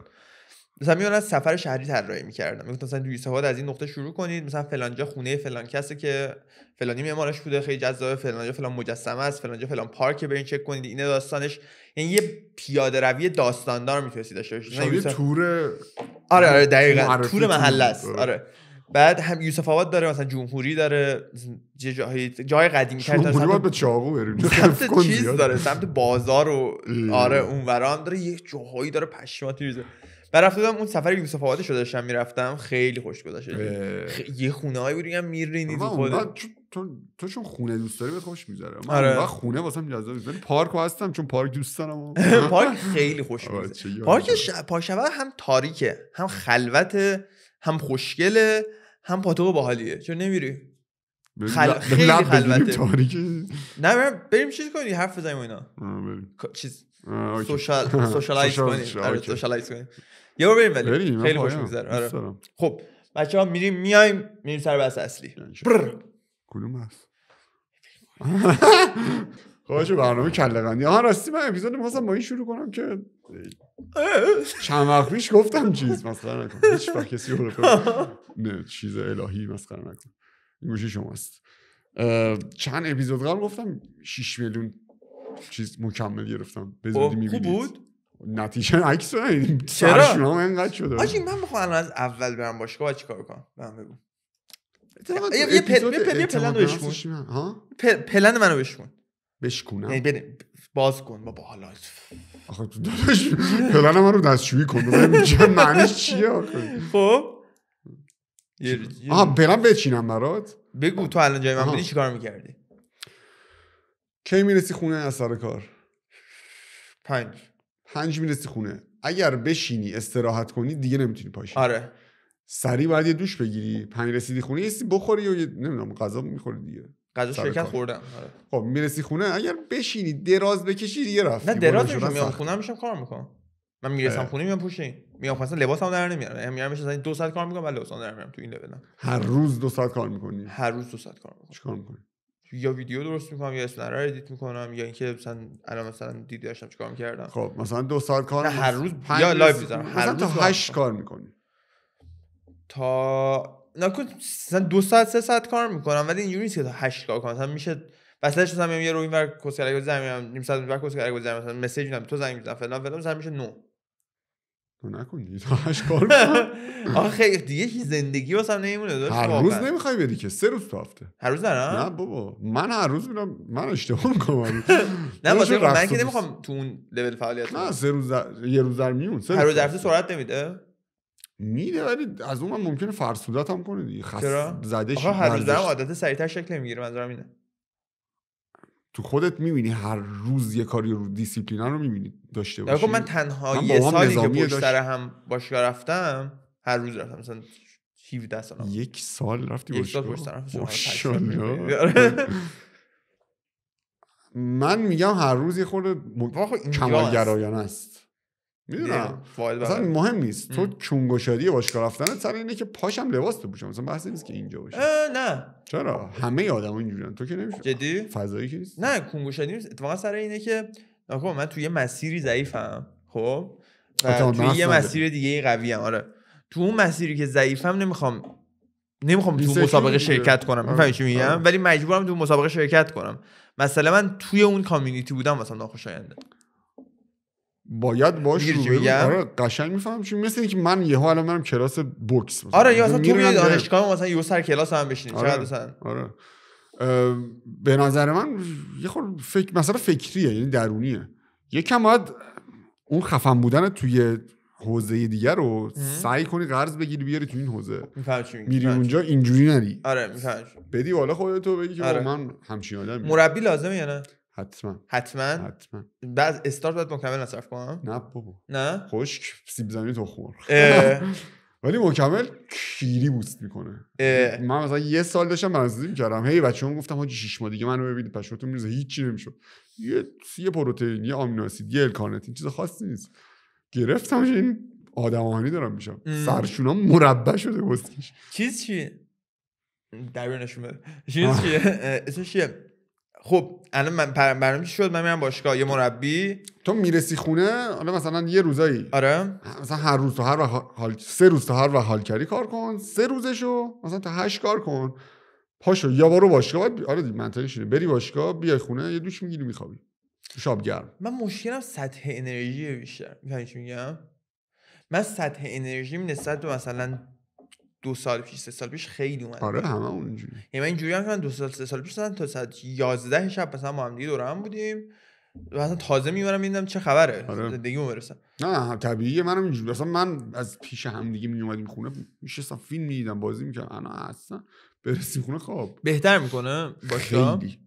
مثلا میون از سفر شهری طراحی میکردم میگفت مثلا تو یوسفاد از این نقطه شروع کنید مثلا فلانجا خونه فلان کسی که فلانی معمارش بوده خیلی جذاب فلانجا فلان مجسمه است فلانجا فلان پارک برین چک کنید این داستانش یعنی یه پیاده روی داستاندار میتونستی داشته باشی یوسف... تور آره آره دقیقاً تور محله است آره. آره بعد هم یوسف آباد داره مثلا جمهوری داره جای جای قدیمی کرد مثلا سمت به چاقو بریم سمت چیز داره سمت بازار و آره اونورا هم داره یه جاهایی داره پشماتی میزنه و رفته اون سفر یوسف آباد شده داشتم میرفتم خیلی خوش گذشت خ... یه خونه هایی بودیم میرینی تو خود تو چون خونه دوست داری به خوش میذاره من آره. خونه واسم جذاب نیست پارک هستم چون پارک دوست دارم پارک خیلی خوش میذاره پارک پاشبه هم تاریکه هم خلوته هم خوشگله هم پاتوق باحالیه چون نمیری خل... خیلی خلوته نه بریم چیز کنی حرف بزنیم اینا چیز سوشال آره، سوشالایز کنیم سوشالایز کنی بار بریم ولی خیلی خوش میگذره آره خب ها میریم میایم میریم سر بحث اصلی یعنی کلوم هست خواهش برنامه کله قندی آها راستی من اپیزود ماستم با این شروع کنم که چند وقت گفتم چیز مثلا نکن هیچ کسی رو نه چیز الهی مسخره نکن این گوشی شماست چند اپیزود قبل گفتم 6 میلیون چیز مکمل گرفتم به زودی خب، میبینید بود نتیجه عکس چرا انقدر شده آجی من میخوام از اول برم باشگاه چیکار کنم من بگو یه پلن رو بشکن پلن منو بشکن بشکونم یعنی باز کن بابا حالا آخه تو داداش پلن من رو دستشویی کن ببین چه معنیش چیه آخه خب آها پلن بچینم برات بگو تو الان جای من بودی چیکار میکردی کی میرسی خونه از سر کار پنج پنج میرسی خونه اگر بشینی استراحت کنی دیگه نمیتونی پاشی آره سری باید یه دوش بگیری پنج رسیدی خونه یه بخوری و یه نمیدونم غذا میخوری دیگه غذا شرکت خوردم آره. خب میرسی خونه اگر بشینی دراز بکشی دیگه رفت نه دراز میشم میام خونه میشم کار میکنم من میرسم خونه میام پوشین میام مثلا لباسم در نمیارم یعنی میام میشم دو ساعت کار میکنم ولی لباسم در میارم تو این لولم هر روز دو ساعت کار میکنی هر روز دو ساعت کار میکنم چیکار میکنی یا ویدیو درست میکنم یا اسنر رو ادیت میکنم یا اینکه مثلا الان مثلا دیدی داشتم چیکار کردم خب مثلا دو سال کار نه هر روز یا لایو میذارم هر روز تا هشت کار میکنی تا نکن مثلا دو ساعت سه ساعت کار میکنم ولی اینجوری نیست که تا هشت کار کنم مثلا میشه وسطش مثلا یه رو اینور کسکرگ زمینم نیم ساعت اونور کوسکرگ زمینم مثلا مسیج میدم تو زنگ میزنم فلان فلان مثلا میشه نه تو نکنی تاش کار آخه دیگه هیچ زندگی واسم نمیمونه داشت هر روز نمیخوای بری که سه روز تو هفته هر روز نه نه بابا من هر روز میرم من اشتباه میکنم نه واسه من که نمیخوام تو اون لول فعالیت نه سه روز یه روز در میون هر روز در سرعت نمیده میده ولی از اون ممکنه فرسودت هم کنه دیگه خست زده هر روز دارم عادت سریعتر شکل میگیره منظورم اینه تو خودت میبینی هر روز یه کاری رو دیسیپلینا رو میبینی داشته باشی من تنها من یه سالی که پشت هم باشگاه رفتم هر روز رفتم مثلا 17 سال یک سال رفتی باشگاه آره. من میگم هر روز یه خورده م... کمالگرایانه است میدونم اصلا مهم نیست تو چونگشادی باشگاه رفتن سر اینه که پاشم لباس تو پوشم مثلا بحث نیست که اینجا باشه نه چرا همه آدم اینجورن تو که نمیشه جدی فضایی که نیست نه کنگوشادی نیست اتفاقا سر اینه که نکن من توی مسیری ضعیفم خب توی یه مسیر دیگه قوی هم. آره تو اون مسیری که ضعیفم نمیخوام نمیخوام تو مسابقه شرکت کنم آره. میفهمی چی میگم آره. ولی مجبورم تو مسابقه شرکت کنم مثلا من توی اون کامیونیتی بودم مثلا ناخوشاینده باید باش رو آره قشنگ میفهمم چون مثل اینکه من یه الان منم کلاس بوکس مثلا. آره یا اصلا تو میای دانشگاه مثلا یهو سر کلاس هم بشینیم آره. مثلا آره به نظر من یه خور فکر مثلا فکریه یعنی درونیه یکم باید اون خفن بودن توی حوزه دیگر رو سعی کنی قرض بگیری بیاری تو این حوزه خب، میری اونجا اینجوری نری آره میفهمم بدی والا خودت تو بگی که آره. من همچین آدمی مربی لازمه یا نه حتما حتما حتما بعد استارت باید مکمل مصرف کنم نه بابا نه خشک سیب زمینی تو خور ولی مکمل کیری بوست میکنه من مثلا یه سال داشتم برنامه‌ریزی میکردم هی بچه‌ها گفتم هاجی شش ماه دیگه منو ببینید پشتون هیچ هیچی نمیشه یه یه پروتئین یه آمینو اسید یه الکانتین چیز خاصی نیست گرفتم این آدمانی دارم میشم هم مربع شده بسکش چیز چیه نشون بده چیز چیه اسمش چیه خب الان من برنامه شد من میرم باشگاه یه مربی تو میرسی خونه حالا مثلا یه روزایی آره مثلا هر روز تا هر حال سه روز تو هر حال کاری کار کن سه روزشو مثلا تا هشت کار کن پاشو یا برو باشگاه باید آره منطقش بری باشگاه بیای خونه یه دوش میگیری میخوابی شب گرم من مشکلم سطح انرژی بیشتر میفهمی چی میگم من سطح انرژیم نسبت به مثلا دو سال پیش سه سال پیش خیلی اومد آره همه اونجوری یعنی من اینجوری هم دو سال سه سال پیش تا ساعت 11 شب مثلا ما هم دیگه دور هم بودیم و اصلا تازه میمونم میدیدم چه خبره آره. زندگیمو برسم نه طبیعیه منم اینجوری اصلا من از پیش هم دیگه میومدیم خونه میشستم فیلم میدیدم بازی میکردم انا اصلا برسیم خونه خواب بهتر میکنه خیلی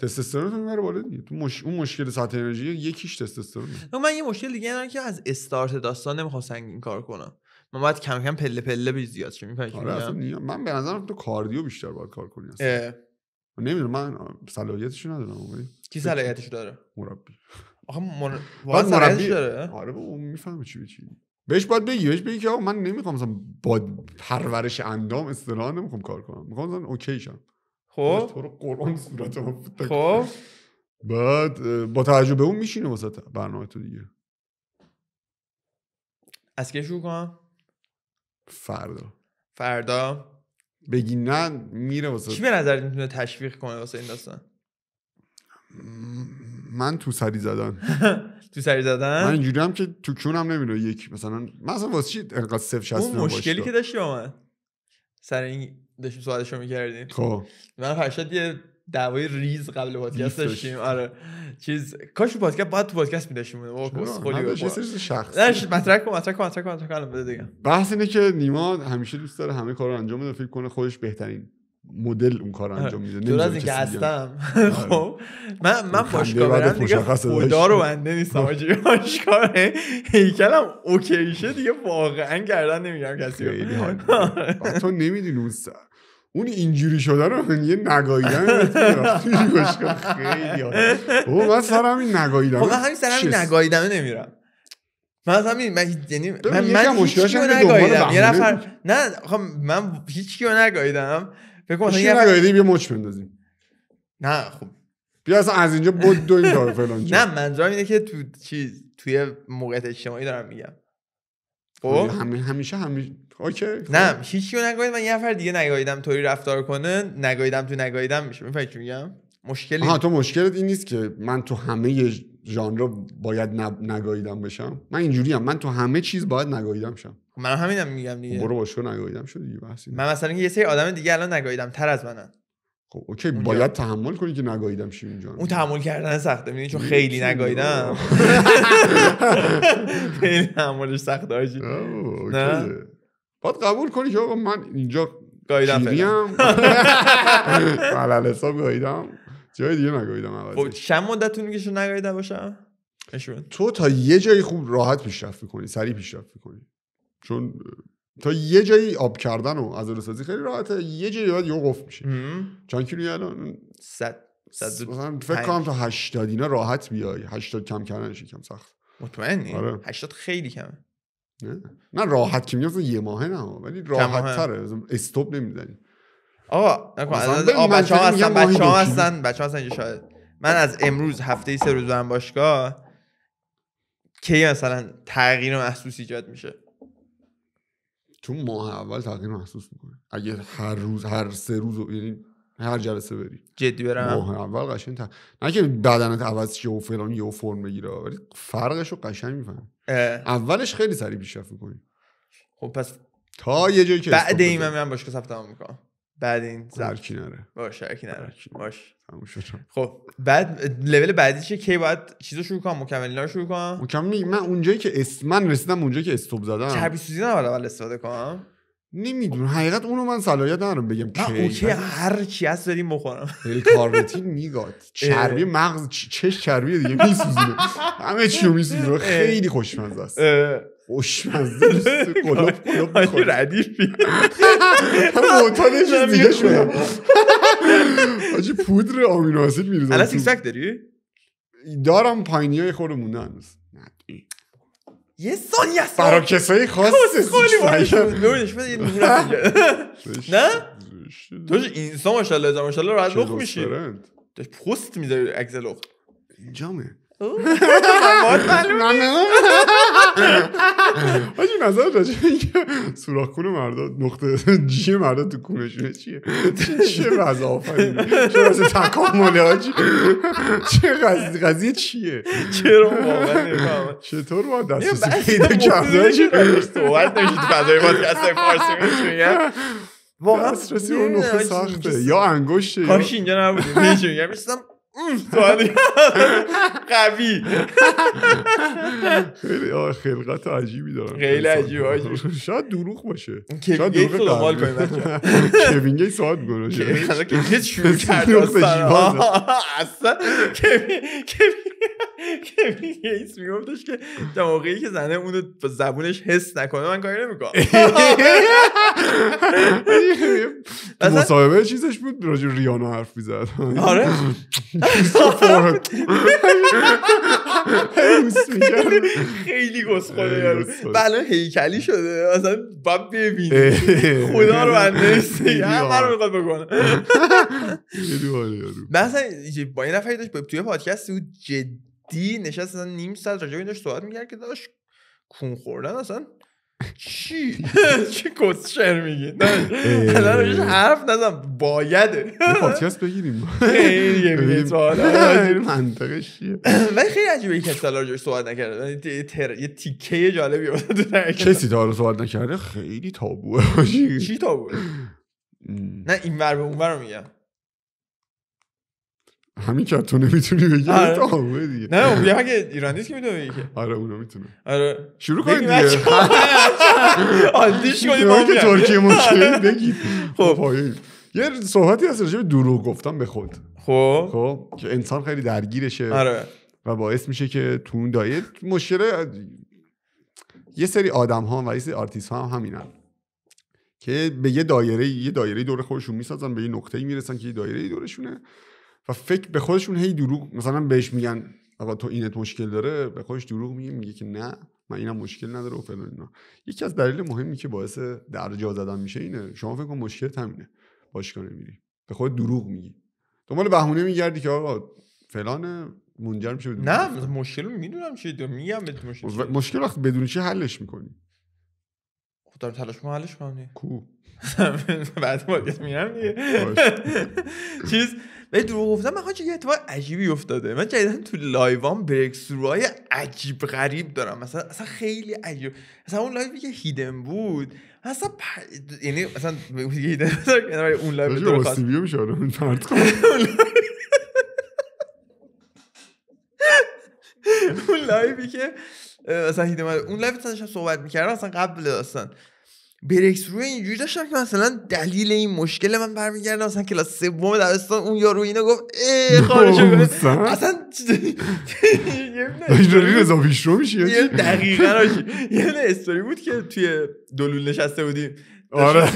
تستوسترون تو میبره بالا دیگه تو مش... اون مشکل ساعت انرژی یکیش تستوسترون من یه مشکل دیگه دارم که از استارت داستان نمیخوام سنگین کار کنم ما باید کم کم پله پله بی زیاد شیم آره من به نظرم تو کاردیو بیشتر باید کار کنی اصلا من نمیدونم من رو ندارم ولی کی صلاحیتش داره مربی آخه واسه مربی داره آره اون میفهمه چی به چی بهش باید بگی بهش بگی که آقا من نمیخوام مثلا با پرورش اندام اصطلاحا نمیخوام کار کنم میخوام مثلا اوکی شم خب تو رو قرآن صورت خب بعد با توجه به اون میشینه واسه برنامه تو دیگه از که شروع کنم فردا فردا بگی نه میره واسه چی به نظر میتونه تشویق کنه واسه این داستان من تو سری زدن تو سری زدن من اینجوری هم که تو کیونم نمیره یک مثلا مثلا واسه چی انقدر صفر شست اون مشکلی که داشتی با من سر این داشتیم صحبتشو میکردیم خب من فرشاد یه دعوای ریز قبل پادکست داشتیم آره چیز کاش پادکست بعد تو پادکست می‌داشتیم بابا کس خیلی شخص نه مطرح کن مطرح کن مطرح کن مطرح دیگه بحث اینه که نیما همیشه دوست داره همه کارو انجام بده فکر کنه خودش بهترین مدل اون کار آره. انجام میده دور از اینکه هستم آره. خب من من باشگاه برم دیگه خدا رو بنده نیستم آجی باشگاه هیکلم اوکیشه دیگه واقعا گردن نمیگم کسی تو نمیدونی اون اون اینجوری شده رو یه نگاییدن خیلی او من سر همین نگاییدن خب من همین سر همین نگاییدن نمیرم من همین من یعنی من من هیچ نگاییدم یه نفر نه خب من هیچ کیو نگاییدم فکر کنم یه نگاییدی بیا مچ بندازیم نه خب بیا اصلا از اینجا بود دو این کارو فلان نه منظورم اینه که تو چیز توی موقعیت اجتماعی دارم میگم خب, خب، همیشه همیشه اوکی خب. نه هیچ کیو نگاهید من یه نفر دیگه نگاهیدم طوری رفتار کنه نگاهیدم تو نگاهیدم میشه میفهمی چی میگم مشکلی ها تو مشکلت این نیست که من تو همه ژانر باید نگاهیدم بشم من اینجوری هم من تو همه چیز باید نگاهیدم شم خب، من همینم میگم دیگه خب، برو باشو نگاهیدم شو دیگه بحثی من مثلا یه سری آدم دیگه الان نگاهیدم تر از منن خب اوکی باید تحمل کنی که نگاهیدم شی اینجا اون تحمل کردن سخته میدونی چون خیلی نگاهیدم خیلی تحملش سخته آجی باید قبول کنی که آقا من اینجا گایدم علل حساب گایدم جای دیگه نگایدم خب چند مدتون میگه نگایده باشم تو تا یه جایی خوب راحت پیشرفت میکنی سریع پیشرفت میکنی چون تا یه جایی آب کردن و از سازی خیلی راحته یه جایی باید یه قفل میشه چند کیلویی الان صد مثلا فکر کنم تا 80 اینا راحت بیای 80 کم کردنش کم سخت مطمئنی آره. 80 خیلی کمه نه راحت که میگم یه ماهه نه ولی راحت تره استوب نمیزنی آقا بچه ها هستن بچه ها هستن بچه اینجا شاید من از امروز هفته سه روز برم باشگاه کی مثلا تغییر محسوس ایجاد میشه تو ماه اول تغییر محسوس میکنه اگه هر روز هر سه روز یعنی هر جلسه بری جدی برم ماه اول قشنگ تا... نه که بدنت عوض شه و فلان یه فرم بگیره ولی فرقش رو قشنگ اولش خیلی سریع پیشرفت میکنی خب پس تا یه جایی که بعد این من میرم باشگاه ثبت میکنم بعد این زرکی نره باش شرکی نره باش خب بعد لول بعدی چه کی باید چیزو شروع کنم مکمل رو شروع کنم مکمل من اونجایی که اس من رسیدم اونجایی که استوب زدم چربی سوزی نه اول استفاده کنم نمیدونم حقیقت اونو من صلاحیت ندارم بگم که اوکی هر چی هست داریم بخورم الکارنتین میگاد چربی مغز چش چربی دیگه میسوزونه همه چی رو میسوزونه خیلی خوشمزه است خوشمزه قلوب قلوب میخوره ردیفی معتادش دیگه شدم آجی پودر آمینو اسید میریزم الان سیکسک داری؟ دارم پایینی های خورمونه هنوز یه ثانیه است برای کسایی خاص خیلی نه تو اینسا ماشاءالله ماشاءالله راحت لخ میشی پست میذاری عکس لخت اینجامه آجی نظر راجعه اینکه سوراخ کن مردا نقطه جی مردا تو کونشونه چیه چیه وضع آفایی چه وضع تکامله آجی چه قضیه چیه چرا واقعا چطور با دسترسی پیدا کرده حاجی صحبت داشتید فضای پادکست فارسی میشویم واقعا دسترسی اون نقطه سخته یا انگشته کاش اینجا نبودیم میشویم یعنی میشتم قوی خیلی خلقت عجیبی دارم خیلی عجیب شاید دروغ باشه شاید دروغ دنبال کنیم کوین گیت ساعت میکنه که شروع کرد اصلا کوین گیتس میگفتش که در موقعی که زنه اونو زبونش حس نکنه من کاری نمیکنم مصاحبه چیزش بود راجع ریانا حرف میزد آره خیلی گسخونه یارو یعنی. بله هیکلی شده اصلا باید ببین خدا رو بنده همه رو میخواد بکنه مثلا با این نفری داشت توی پادکستی بود جدی نشست نیم ساعت راجع این داشت صحبت میکرد که داشت کون خوردن اصلا چی؟ چی شعر میگی؟ نه حرف نزن باید پادکست بگیریم منطقش چیه ولی خیلی عجیبه که کسی جوش صحبت نکرده یعنی یه تیکه جالبی کسی تا صحبت نکرده خیلی تابوه چی تابوه؟ نه این ور به اون رو میگم همین که تو نمیتونی بگی آره. یعنی دیگه نه اون اگه ایرانی که میتونه بگی آره اونو میتونه آره شروع کن دیگه آلدیش کنید که ترکیه مشکلی آره. خب, خب، یه صحبتی هست راجع به دروغ گفتن به خود خب خب که انسان خیلی درگیرشه آره و باعث میشه که تو اون دایه مشکل یه سری آدم ها و یه سری آرتیست ها هم همینن که به یه دایره یه دایره دور خودشون میسازن به یه نقطه‌ای میرسن که یه دایره دورشونه و فکر به خودشون هی دروغ مثلا بهش میگن آقا تو اینت مشکل داره به خودش دروغ میگه میگه که نه من اینم مشکل نداره و فلان اینا یکی از دلیل مهمی که باعث درجا زدن میشه اینه شما فکر کن مشکل همینه باشگاه میری به خود دروغ میگی دنبال بهونه میگردی که آقا فلان منجر میشه بدون نه مشکل مشکل میدونم چیه میگم مشکل و... مشکل وقت بدون چی حلش میکنی خودت خب تلاش حلش کنم کو بعد ما میگم دیگه چیز ولی دروغ گفتم من حاجی یه اتفاق عجیبی افتاده من جدیدا تو لایوام بریکسورهای عجیب غریب دارم مثلا اصلا خیلی عجیب مثلا اون لایوی که هیدن بود اصلا پر... یعنی مثلا هیدن اون لایو به طور میشد خب. اون لایوی که مثلا هیدن اون لایو مثلا صحبت میکردم اصلا قبل اصلا بریکس روی اینجوری داشتم که مثلا دلیل این مشکل من برمیگردم مثلا کلاس سوم دبستان اون یارو اینو گفت ای خارج اصلا داری رضا پیشرو میشی یه دقیقا یه استوری بود که توی دلول نشسته بودیم آره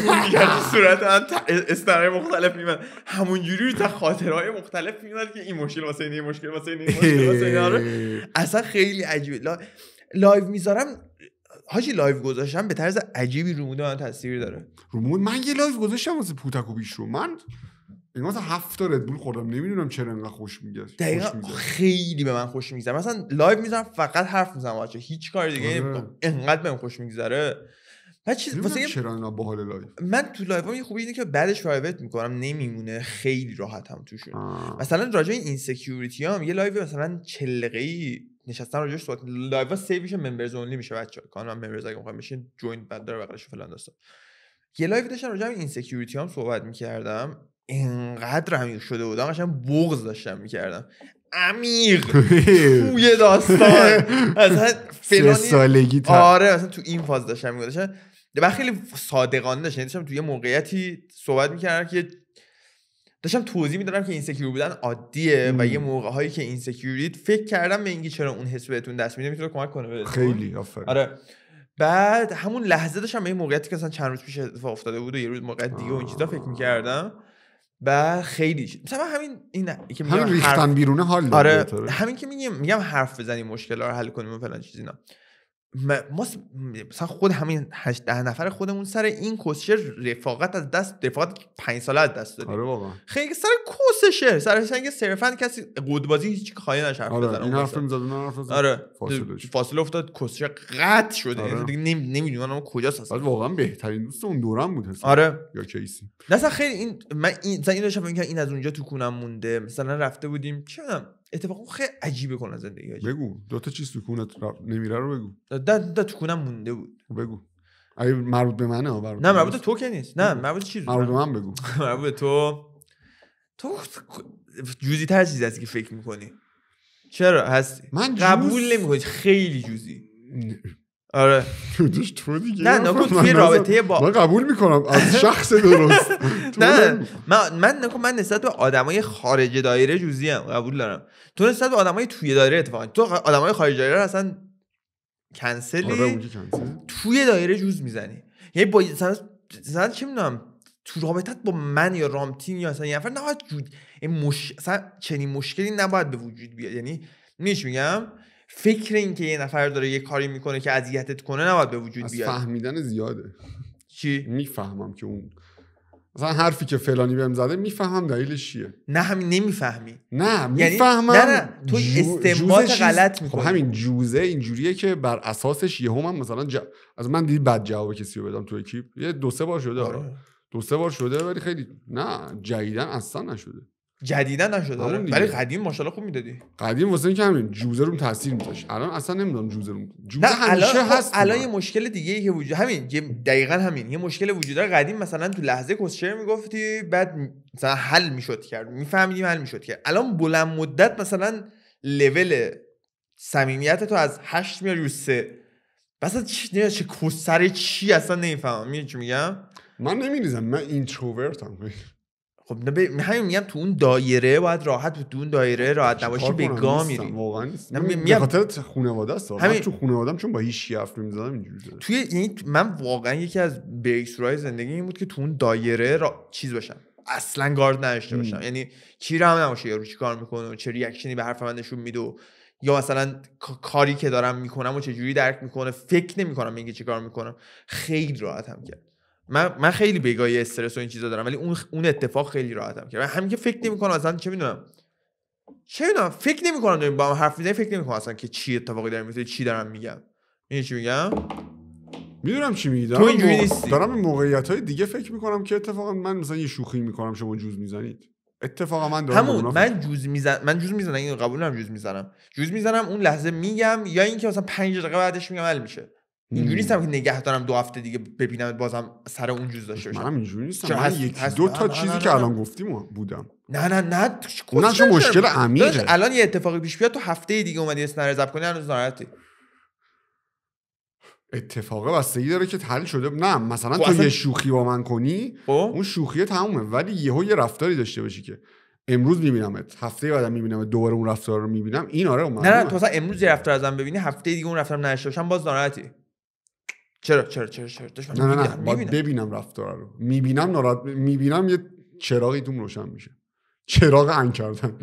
صورت من استرهای مختلف میمد همون جوری تا خاطرهای مختلف میمد که این مشکل واسه این مشکل واسه این مشکل واسه این آره. اصلا خیلی عجیبه لایو میذارم هاجی لایو گذاشتم به طرز عجیبی مود من تاثیر داره مود من یه لایو گذاشتم واسه پوتک و بیش رو من این یعنی مثلا هفت ردبول خوردم نمیدونم چرا انقدر خوش میگه دقیقا خیلی به من خوش میگذره مثلا لایو میزنم فقط حرف میزنم آچه هیچ کار دیگه آره. انقدر بهم خوش میگذره بعد چیز واسه چرا اینا باحال لایو من تو لایو یه خوبی اینه که بعدش پرایوت میکنم نمیمونه خیلی راحتم توشون مثلا راجع این اینسکیوریتی هم یه لایو مثلا 40 نشستن راجعش صحبت لایو سیو میشه ممبرز اونلی میشه بچه‌ها کانال ممبرز اگه میخوایم بشین جوین بعد داره بغلش فلان داستان یه لایو داشتم راجع به این سکیوریتی هم صحبت میکردم اینقدر عمیق شده بودم قشنگ بغض داشتم میکردم عمیق توی داستان اصلا فلانی سالگی آره اصلا تو این فاز داشتم میگذاشتم و یعنی خیلی صادقانه داشتم یعنی تو یه موقعیتی صحبت میکردم که داشتم توضیح میدادم که اینسکیور بودن عادیه و یه موقع هایی که اینسکیورید فکر کردم به اینکه چرا اون حس بهتون دست میده میتونه کمک کنه بهتون خیلی آره بعد همون لحظه داشتم به این موقعیتی که اصلا چند روز پیش اتفاق افتاده بود و یه روز موقع دیگه و چیزا فکر میکردم و خیلی مثلا همین این که همین ریختن حرف... بیرونه حال آره همین که میگم میگم حرف بزنیم مشکل رو حل کنیم و فلان چیزینا ما مثلا خود همین 8 ده نفر خودمون سر این کوسشر رفاقت از دست رفاقت 5 ساله از دست دادیم آره واقعا خیلی سر کوسشر سر سنگ صرفا کسی قودبازی هیچ خواهی نشه حرف آره. این حرف زد اون حرف زد آره فاصله افتاد کوسشر قطع شد آره. یعنی دیگه نمی... نمیدونم اون کجاست اصلا واقعا بهترین دوست اون دوران بود اصلا. آره یا کیسی مثلا خیلی این من این مثلا این داشتم این از اونجا تو کونم مونده مثلا رفته بودیم چه اتفاقا خیلی عجیبه کنه زندگی عجیب. بگو دو تا چیز تو کونت نمیره رو بگو ده تو کونم مونده بود بگو اگه مربوط به منه مربوط نه مربوط تو که نیست نه مربوط چیز. مربوط به من بگو مربوط تو تو جوزی تر چیزی هستی که فکر میکنی چرا هستی من قبول نمیکنی خیلی جوزی آره دوش تو دیگه نه نکن توی رابطه با من قبول میکنم از شخص درست نه من من نکن من نسبت به آدمای خارج دایره جوزی هم قبول دارم تو نسبت به آدمای توی دایره اتفاقا تو آدمای خارج دایره اصلا کنسلی آره، توی دایره جوز میزنی یعنی با مثلا چی میدونم تو رابطت با من یا رامتین یا اصلا یه نه نباید جود یعنی مش... چنین مشکلی نباید به وجود بیاد یعنی میش میگم فکر که یه نفر داره یه کاری میکنه که اذیتت کنه نباید به وجود بیاد فهمیدن زیاده چی میفهمم که اون مثلا حرفی که فلانی بهم زده میفهمم دلیلش چیه نه همین نمیفهمی نه میفهمم یعنی... تو استنباط غلط میکنی خب همین جوزه اینجوریه که بر اساسش یهو هم مثلا از من دیدی بد جواب کسی رو بدم تو اکیپ یه دو سه بار شده آره. آره. دو سه بار شده ولی خیلی نه جدیدن اصلا نشده جدیدا نشده آره ولی قدیم ماشاءالله خوب میدادی قدیم واسه اینکه همین جوزه رو تاثیر میذاشت الان اصلا نمیدونم جوزه رو جوزه نه همیشه خب، هست الان یه مشکل دیگه ای که وجود همین یه دقیقا همین یه مشکل وجود داره قدیم مثلا تو لحظه کوشر میگفتی بعد مثلا حل میشد کرد میفهمیدیم حل میشد کرد الان بلند مدت مثلا لول صمیمیت تو از 8 میاد رو 3 بس چی چه کوسر چی اصلا نمیفهمم میگم من نمیریزم من اینتروورتم خب همین میگم تو اون دایره باید راحت بود تو اون دایره خب، راحت نباشی به گا میری واقعا نیست خاطر خانواده است تو چون با هیچ کی حرف نمی‌زدم اینجوری توی یعنی من واقعا یکی از رای زندگی این بود که تو اون دایره را... چیز باشم اصلا گارد نداشته باشم یعنی کی رو نباشه یارو کار میکنه چه ریاکشنی به حرف من نشون میده یا مثلا کاری که دارم میکنم و چه جوری درک میکنه فکر نمیکنم اینکه چیکار میکنم خیلی راحت هم کرد من من خیلی بگاهی استرس و این چیزا دارم ولی اون اون اتفاق خیلی راحتم که من همین که فکر کنم اصلا چه میدونم چه میدونم فکر نمی کنم با هم حرف میزنیم فکر کنم اصلا که چی اتفاقی داره میفته چی دارم میگم میدونی چی میگم میدونم چی میگی تو اینجوری نیستی دارم این موقعیت های دیگه فکر میکنم که اتفاقا من مثلا یه شوخی میکنم شما جوز میزنید اتفاقا من دارم همون من جوز میزنم من جوز میزنم اینو قبول نمیکنم جوز میزنم جوز میزنم اون لحظه میگم یا اینکه مثلا 5 دقیقه بعدش میگم حل میشه اینجوری نیستم که نگه دارم دو هفته دیگه ببینم بازم سر اون جوز داشته خب باشم من اینجوری نیستم من یک دو تا چیزی که الان گفتیم بودم نه نه نه اونم چه مشکل عمیقه الان یه اتفاقی پیش بیاد تو هفته دیگه اومدی اسم نرزب کنی هنوز ناراحتی اتفاقه بستگی داره که حل شده نه مثلا خب تو یه شوخی با من کنی خب؟ اون شوخی تمومه ولی یه یه رفتاری داشته باشی که امروز میبینم هفته بعدم میبینم دوباره اون رفتار رو میبینم این آره من نه نه تو اصلا امروز یه رفتار ازم ببینی هفته دیگه اون رفتار نشه باشم باز ناراحتی چرا چرا چرا چرا نه نه نه باید ببینم رفتار رو میبینم نارد میبینم یه چراغی تو روشن میشه چراغ ان کردن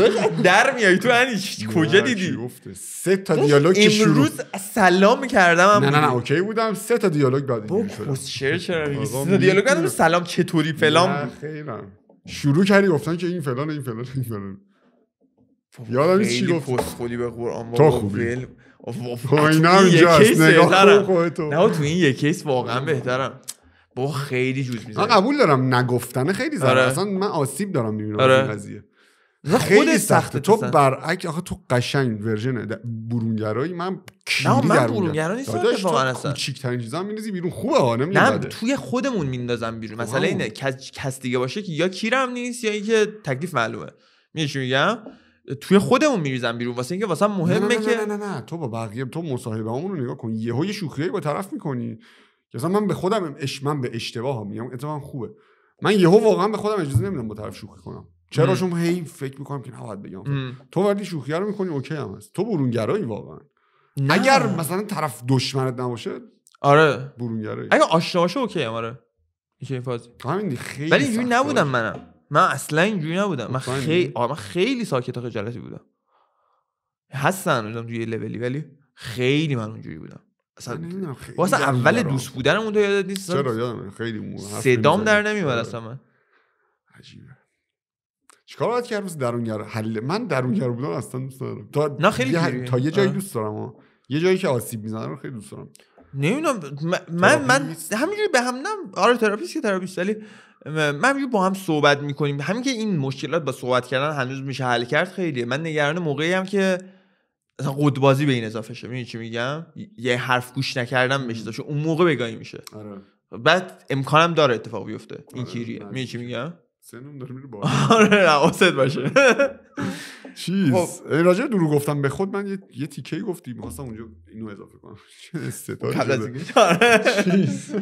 در میای تو انی؟ یعنی کجا دیدی سه تا دیالوگ امروز سلام میکردم نه نه نه اوکی بودم سه تا دیالوگ بعد اینجوری شیر خب، چرا سه تا دیالوگ بعد سلام چطوری فلان شروع کردی گفتن که این فلان این فلان این فلان یادم چی گفت خودی به قرآن تو خوبی اینا هم جاست نگاه خودتو نه تو این یک کیس واقعا بهترم با خیلی جوز میزنه من قبول دارم نگفتنه خیلی زره آره. اصلا من آسیب دارم میبینم آره. این قضیه خیلی سخته تو برعک آخه تو قشنگ ورژن برونگرایی من کلی در برونگرا نیستم اتفاقا اصلا کوچیک‌ترین چیزا میریزی بیرون خوبه ها نه توی خودمون میندازم بیرون مثلا اینه کس دیگه باشه که یا کیرم نیست یا اینکه تکلیف معلومه میشه میگم توی خودمون میریزن بیرون واسه اینکه واسه مهمه نه نه که نه نه نه تو با بقیه تو مصاحبه رو نگاه کن یهو یه شوخی با طرف میکنی مثلا من به خودم اش من به اشتباه میام اتفاقا خوبه من یهو واقعا به خودم اجازه نمیدم با طرف شوخی کنم چرا چون هی فکر میکنم که نباید بگم تو وقتی شوخی رو میکنی اوکی هم هست تو برونگرایی واقعا نه. اگر مثلا طرف دشمنت نباشه آره برونگرایی اگه آشنا باشه اوکی هم آره فاز همین خیلی ولی اینجوری نبودم منم من اصلا اینجوری نبودم من خیلی من خیلی ساکت و خجالتی بودم هستن بودم توی لولی ولی خیلی من اونجوری بودم اصلا واسه اول دوست اون تو یادت نیست چرا یادم خیلی صدام در نمیومد آره. اصلا من عجیبه چیکار باید کرد درونگر حل من درونگر بودم اصلا دوست دارم تا نه خیلی تا یه جایی دوست دارم یه جایی که آسیب میزنه رو خیلی دوست دارم نمیدونم من من همینجوری به هم نم آره تراپیست که تراپیست ولی من با هم صحبت میکنیم همین که این مشکلات با صحبت کردن هنوز میشه حل کرد خیلیه من نگران موقعی هم که قدبازی به این اضافه شه چی میگم یه حرف گوش نکردم بشه اون موقع بگاهی میشه آره. بعد امکانم داره اتفاق بیفته این آره، کیریه چی میگم سنم داره میره آره باشه چیز خب، راجع دروغ گفتم به خود من یه, تیکه گفتی میخواستم اونجا اینو اضافه کنم چیز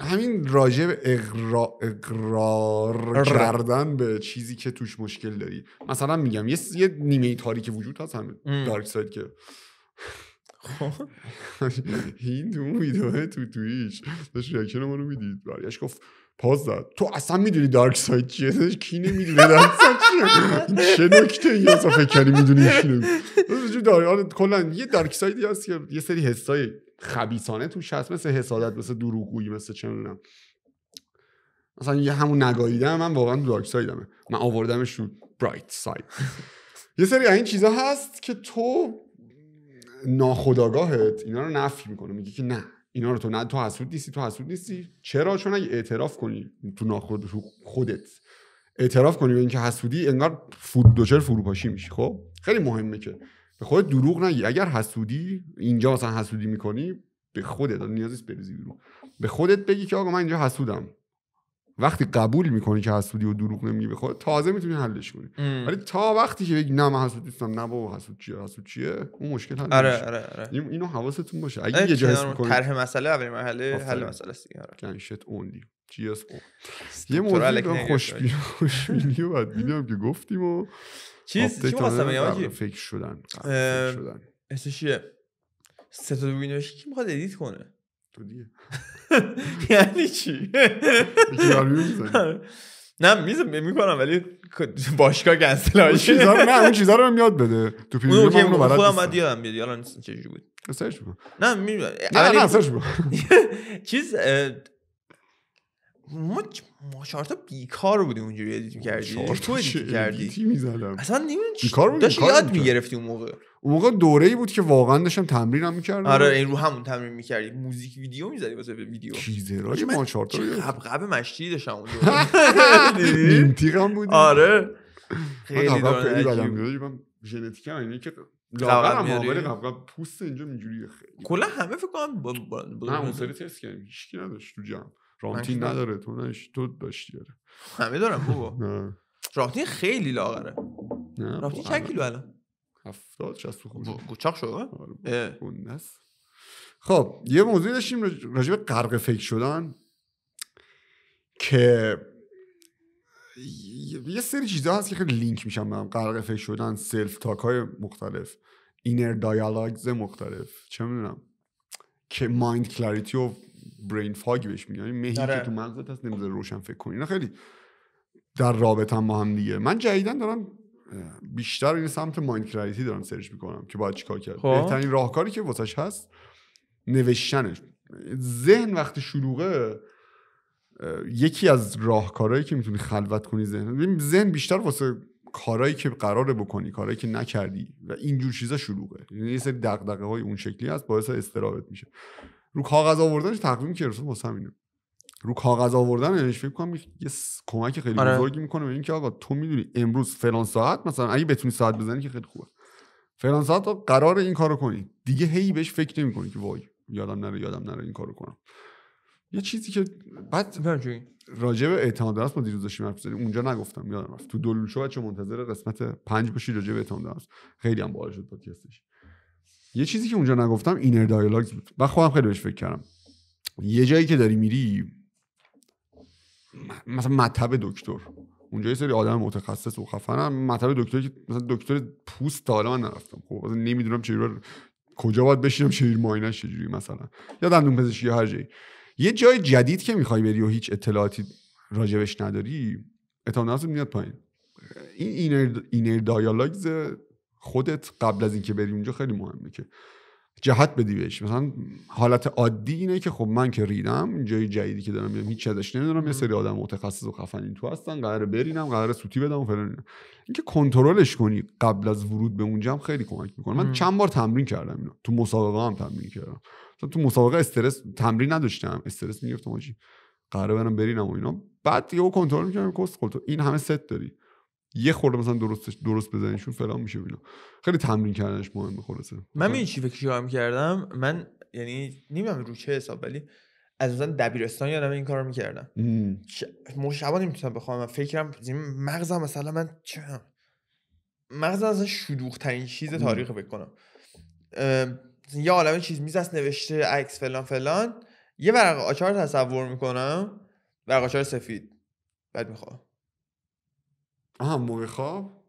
همین راجع به اقرار, کردن به چیزی که توش مشکل داری مثلا میگم یه, یه نیمه تاریک وجود هست همه دارک ساید که خب. این تو تو تویش داشت ریاکشن ما رو میدید برایش گفت پاس داد تو اصلا میدونی دارک ساید چیه کی نمیدونه دارک ساید چیه چه نکته یه اصلا فکر کردی میدونی چی دارک آره، کلا یه دارک سایدی هست که یه سری حسای خبیسانه توش هست مثل حسادت مثل دروغگویی مثل چه میدونم مثلا یه همون نگاهیده من واقعا دارک سایدمه من آوردمش رو برایت ساید یه سری این چیزا هست که تو ناخداگاهت اینا رو نفی میکنه میگه که نه اینا رو تو نه تو حسود نیستی تو حسود نیستی چرا چون اگه اعتراف کنی تو ناخود خودت اعتراف کنی به اینکه حسودی انگار فود دوچر فروپاشی میشی خب خیلی مهمه که به خودت دروغ نگی اگر حسودی اینجا مثلا حسودی میکنی به خودت نیازی نیست بریزی بیرون به خودت بگی که آقا من اینجا حسودم وقتی قبول میکنی که حسودی و دروغ نمیگی به خود تازه میتونی حلش کنی ولی تا وقتی که بگی نه من حسود نیستم نه بابا حسود چیه حسود چیه اون مشکل حل آره، آره، آره. اینو حواستون باشه اگه یه جایی میکنی طرح مسئله اولی مرحله حل مسئله است کن شت اونلی جی اس او یه موضوع خوشبین خوشبینی و میگم که گفتیم و چیز چی واسه بگم فکر شدن فکر شدن اسمش چیه تا کی میخواد ادیت کنه تو دیگه یعنی چی نه میز میکنم ولی خب باشگاه کنسل اون چیزا نه اون چیزا رو یاد بده تو پی وی رو برات خودم بعد یادم بیاد الان چه بود سرچ کن نه می نه سرچ کن چیز ما چهار تا بیکار بودیم اونجوری ادیت می‌کردی یعنی تو ادیت کردی می‌زدم اصلا نمی‌دونم بیکار بودی داشت یاد می‌گرفتی اون موقع اون موقع دوره‌ای بود که واقعا داشتم تمرین هم می‌کردم آره این رو همون تمرین می‌کردی موزیک ویدیو می‌زدی واسه ویدیو چیزه راج ما چهار تا قبقب مشتی داشتم اون دوره نیم تیغم آره خیلی دوران ژنتیک هم اینه که لاغر هم آقل پوست اینجا اینجوریه خیلی کلا همه فکر کنم اون سری تست کردیم هیچکی نداشت تو جمع رامتین نداره تو نش تو داشتی آره همه دارم بابا رامتین خیلی لاغره خب رامتین چند کیلو الان 70 60 کوچاق شده شده آره، خب یه موضوعی داشتیم راجع به غرق فکر شدن که یه سری چیزها هست که خیلی لینک میشن به هم غرق فکر شدن سلف تاک های مختلف اینر دایالاگز مختلف چه میدونم که مایند کلریتی و برین فاگ بهش میگن مهی که آره. تو مغزت هست نمیذاره روشن فکر کنی اینا خیلی در رابطه هم با هم دیگه من جدیدا دارم بیشتر این سمت مایند کلریتی دارم سرچ میکنم که باید چیکار کرد خب. بهترین راهکاری که واسش هست نوشتنش ذهن وقتی شلوغه یکی از راهکارهایی که میتونی خلوت کنی ذهن ذهن بیشتر واسه کارهایی که قراره بکنی کارهایی که نکردی و اینجور چیزا شلوغه یعنی سری دقدقه های اون شکلی هست باعث استرابت میشه رو کاغذ آوردنش تقویم کرد رو واسه همینه رو کاغذ آوردنش یعنی فکر کنم یه کمک خیلی آره. بزرگی میکنه به اینکه آقا تو میدونی امروز فلان ساعت مثلا اگه بتونی ساعت بزنی که خیلی خوبه فلان ساعت قرار این کارو کنی دیگه هی بهش فکر نمیکنی که وای یادم نره یادم نره این کارو کنم یه چیزی که بعد راجع به اعتماد است ما دیروز داشتیم حرف اونجا نگفتم یادم رفت تو دلوشو بچه منتظر قسمت پنج باشی راجع به اعتماد است خیلی هم باحال شد پادکستش یه چیزی که اونجا نگفتم اینر دایالاگز بود و خودم خیلی بهش فکر کردم یه جایی که داری میری مثلا مطب دکتر اونجا یه سری آدم متخصص و خفنن مطب دکتر که مثلا دکتر پوست تا حالا من نرفتم خب مثلا نمیدونم کجا باید بشینم جوری ماینه چجوری مثلا یا دندون پزشکی هر جایی یه جای جدید که میخوای بری و هیچ اطلاعاتی راجبش نداری اعتماد میاد پایین این اینر, اینر دایالاگز خودت قبل از اینکه بری اونجا خیلی مهمه که جهت بدی بهش مثلا حالت عادی اینه که خب من که ریدم جای جدیدی که دارم میرم هیچ ازش نمیدونم یه سری آدم متخصص و این تو هستن قراره برینم قراره سوتی بدم و فلان اینکه کنترلش کنی قبل از ورود به اونجا هم خیلی کمک میکنه من چند بار تمرین کردم اینو تو مسابقه هم تمرین کردم مثلا تو مسابقه استرس تمرین نداشتم استرس میگفتم قراره برم برینم و اینا بعد یهو کنترل میکنم کست خب این همه ست داری یه خورده مثلا درست درست بزنیشون فلان میشه اینا خیلی تمرین کردنش مهمه خلاصه من این چی فکر کردم من یعنی نمیدونم رو چه حساب ولی از مثلا دبیرستان یادم این کارو میکردم مشابه نمیتونم بخوام من فکرم مغزم مثلا من چه مغزم از شلوغ ترین چیز تاریخ بکنم یه عالمه چیز میز نوشته عکس فلان فلان یه ورق آچار تصور میکنم ورق آچار سفید بعد میخوام آها موقع خواب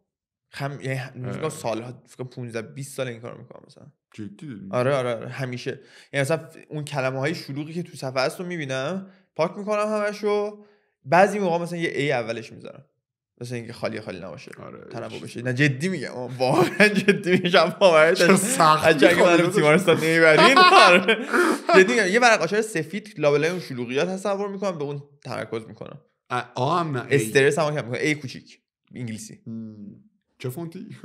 هم یعنی فکر سالها فکر 15 20 سال این کارو میکنم مثلا جدی آره آره, آره. همیشه یعنی مثلا اون کلمه های شلوغی که تو صفحه است رو میبینم پاک میکنم همشو بعضی موقع مثلا یه ای اولش میذارم مثلا اینکه خالی خالی نباشه آره تنوع بشه نه جدی میگم واقعا جدی میشم باورت اگه من رو تیمارستان نمیبرین آره. جدی میگم یه ورق سفید لابلای اون شلوغیات تصور میکنم به اون تمرکز میکنم هم نه استرس هم کم میکنم ای کوچیک انگلیسی چه فونتی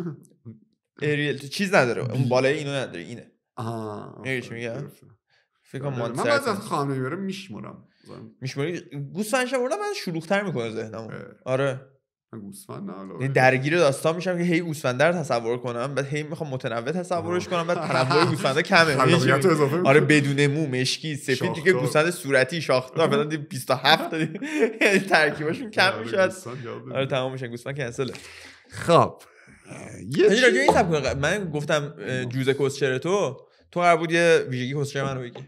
اریل چیز نداره اون بالای اینو نداره اینه آها چی فکر من از خانه میبرم میشمرم میشمری گوسفندش آوردم من شلوغ‌تر میکنه ذهنمو آره گوسفند نه یعنی درگیر داستان میشم که هی گوسفنده رو تصور کنم بعد هی میخوام متنوع تصورش کنم بعد تنوع گوسفنده کمه آره بدون مو مشکی سفید دیگه گوسفند صورتی دار بعد 27 تا یعنی ترکیبشون کم میشه آره تمام میشه گوسفند کنسله خب یه من گفتم جوزه کوسچر تو تو قرار بود یه ویژگی کوسچر منو بگی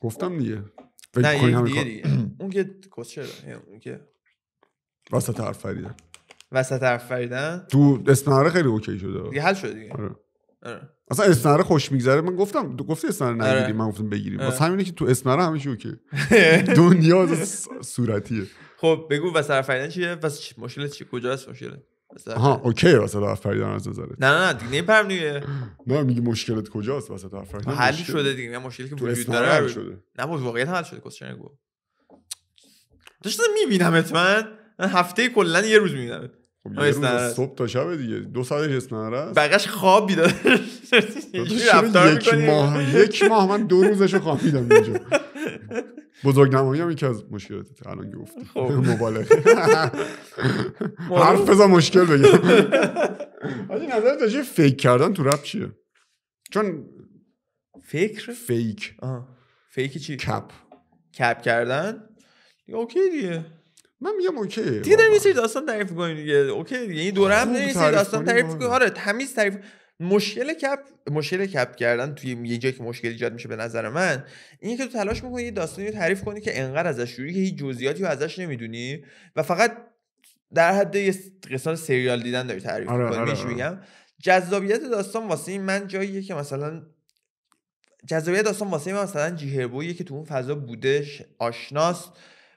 گفتم دیگه نه دیگه دیگه اون که کوسچر یعنی اون که وسط حرف فریدن وسط حرف فریدن تو استناره خیلی اوکی شده دیگه حل شده دیگه آره. آره. اصلا استناره خوش میگذره من گفتم گفتی استناره نگیریم آره. من گفتم بگیریم آره. واسه همینه که تو استناره همیشه اوکی دنیا صورتیه خب بگو وسط حرف فریدن چیه واسه مشکل چی کجاست مشکل ها اوکی وسط حرف فریدن از نظرت نه نه نه دیگه نمیپرم دیگه نه میگی مشکلت کجاست وسط حرف فریدن حل شده دیگه مشکلی که وجود داره نه واقعیت حل شده کوشنگو داشتم میبینم من من هفته کلا یه روز میبینم خب یه روز صبح تا شب دیگه دو ساعت اسنهر است بقیش خواب بیدار یک ماه یک ماه من دو روزشو خوابیدم اینجا بزرگ نمایی هم یکی از مشکلات الان گفتی خب. مبالغه حرف بزن مشکل بگم آجی نظر داشتی فیک کردن تو رب چیه چون فکر فیک فیک چی کپ کپ کردن اوکی دیگه من میگم اوکی دیگه داری یه سری داستان تعریف کنی دیگه اوکی دیگه این یعنی دوره هم خب، یه داستان تعریف می‌کنیم آره تمیز تعریف مشکل کپ مشکل کپ کردن توی یه جایی که مشکل ایجاد میشه به نظر من اینه که تو تلاش می‌کنی یه داستانی رو تعریف کنی که انقدر ازش جوری که هیچ جزئیاتی رو ازش نمیدونی و فقط در حد یه قسمت سریال دیدن داری تعریف آره، می‌کنی آره، آره. میگم جذابیت داستان واسه این من جاییه که مثلا جذابیت داستان واسه من مثلا جیهربویی که تو اون فضا بودش آشناست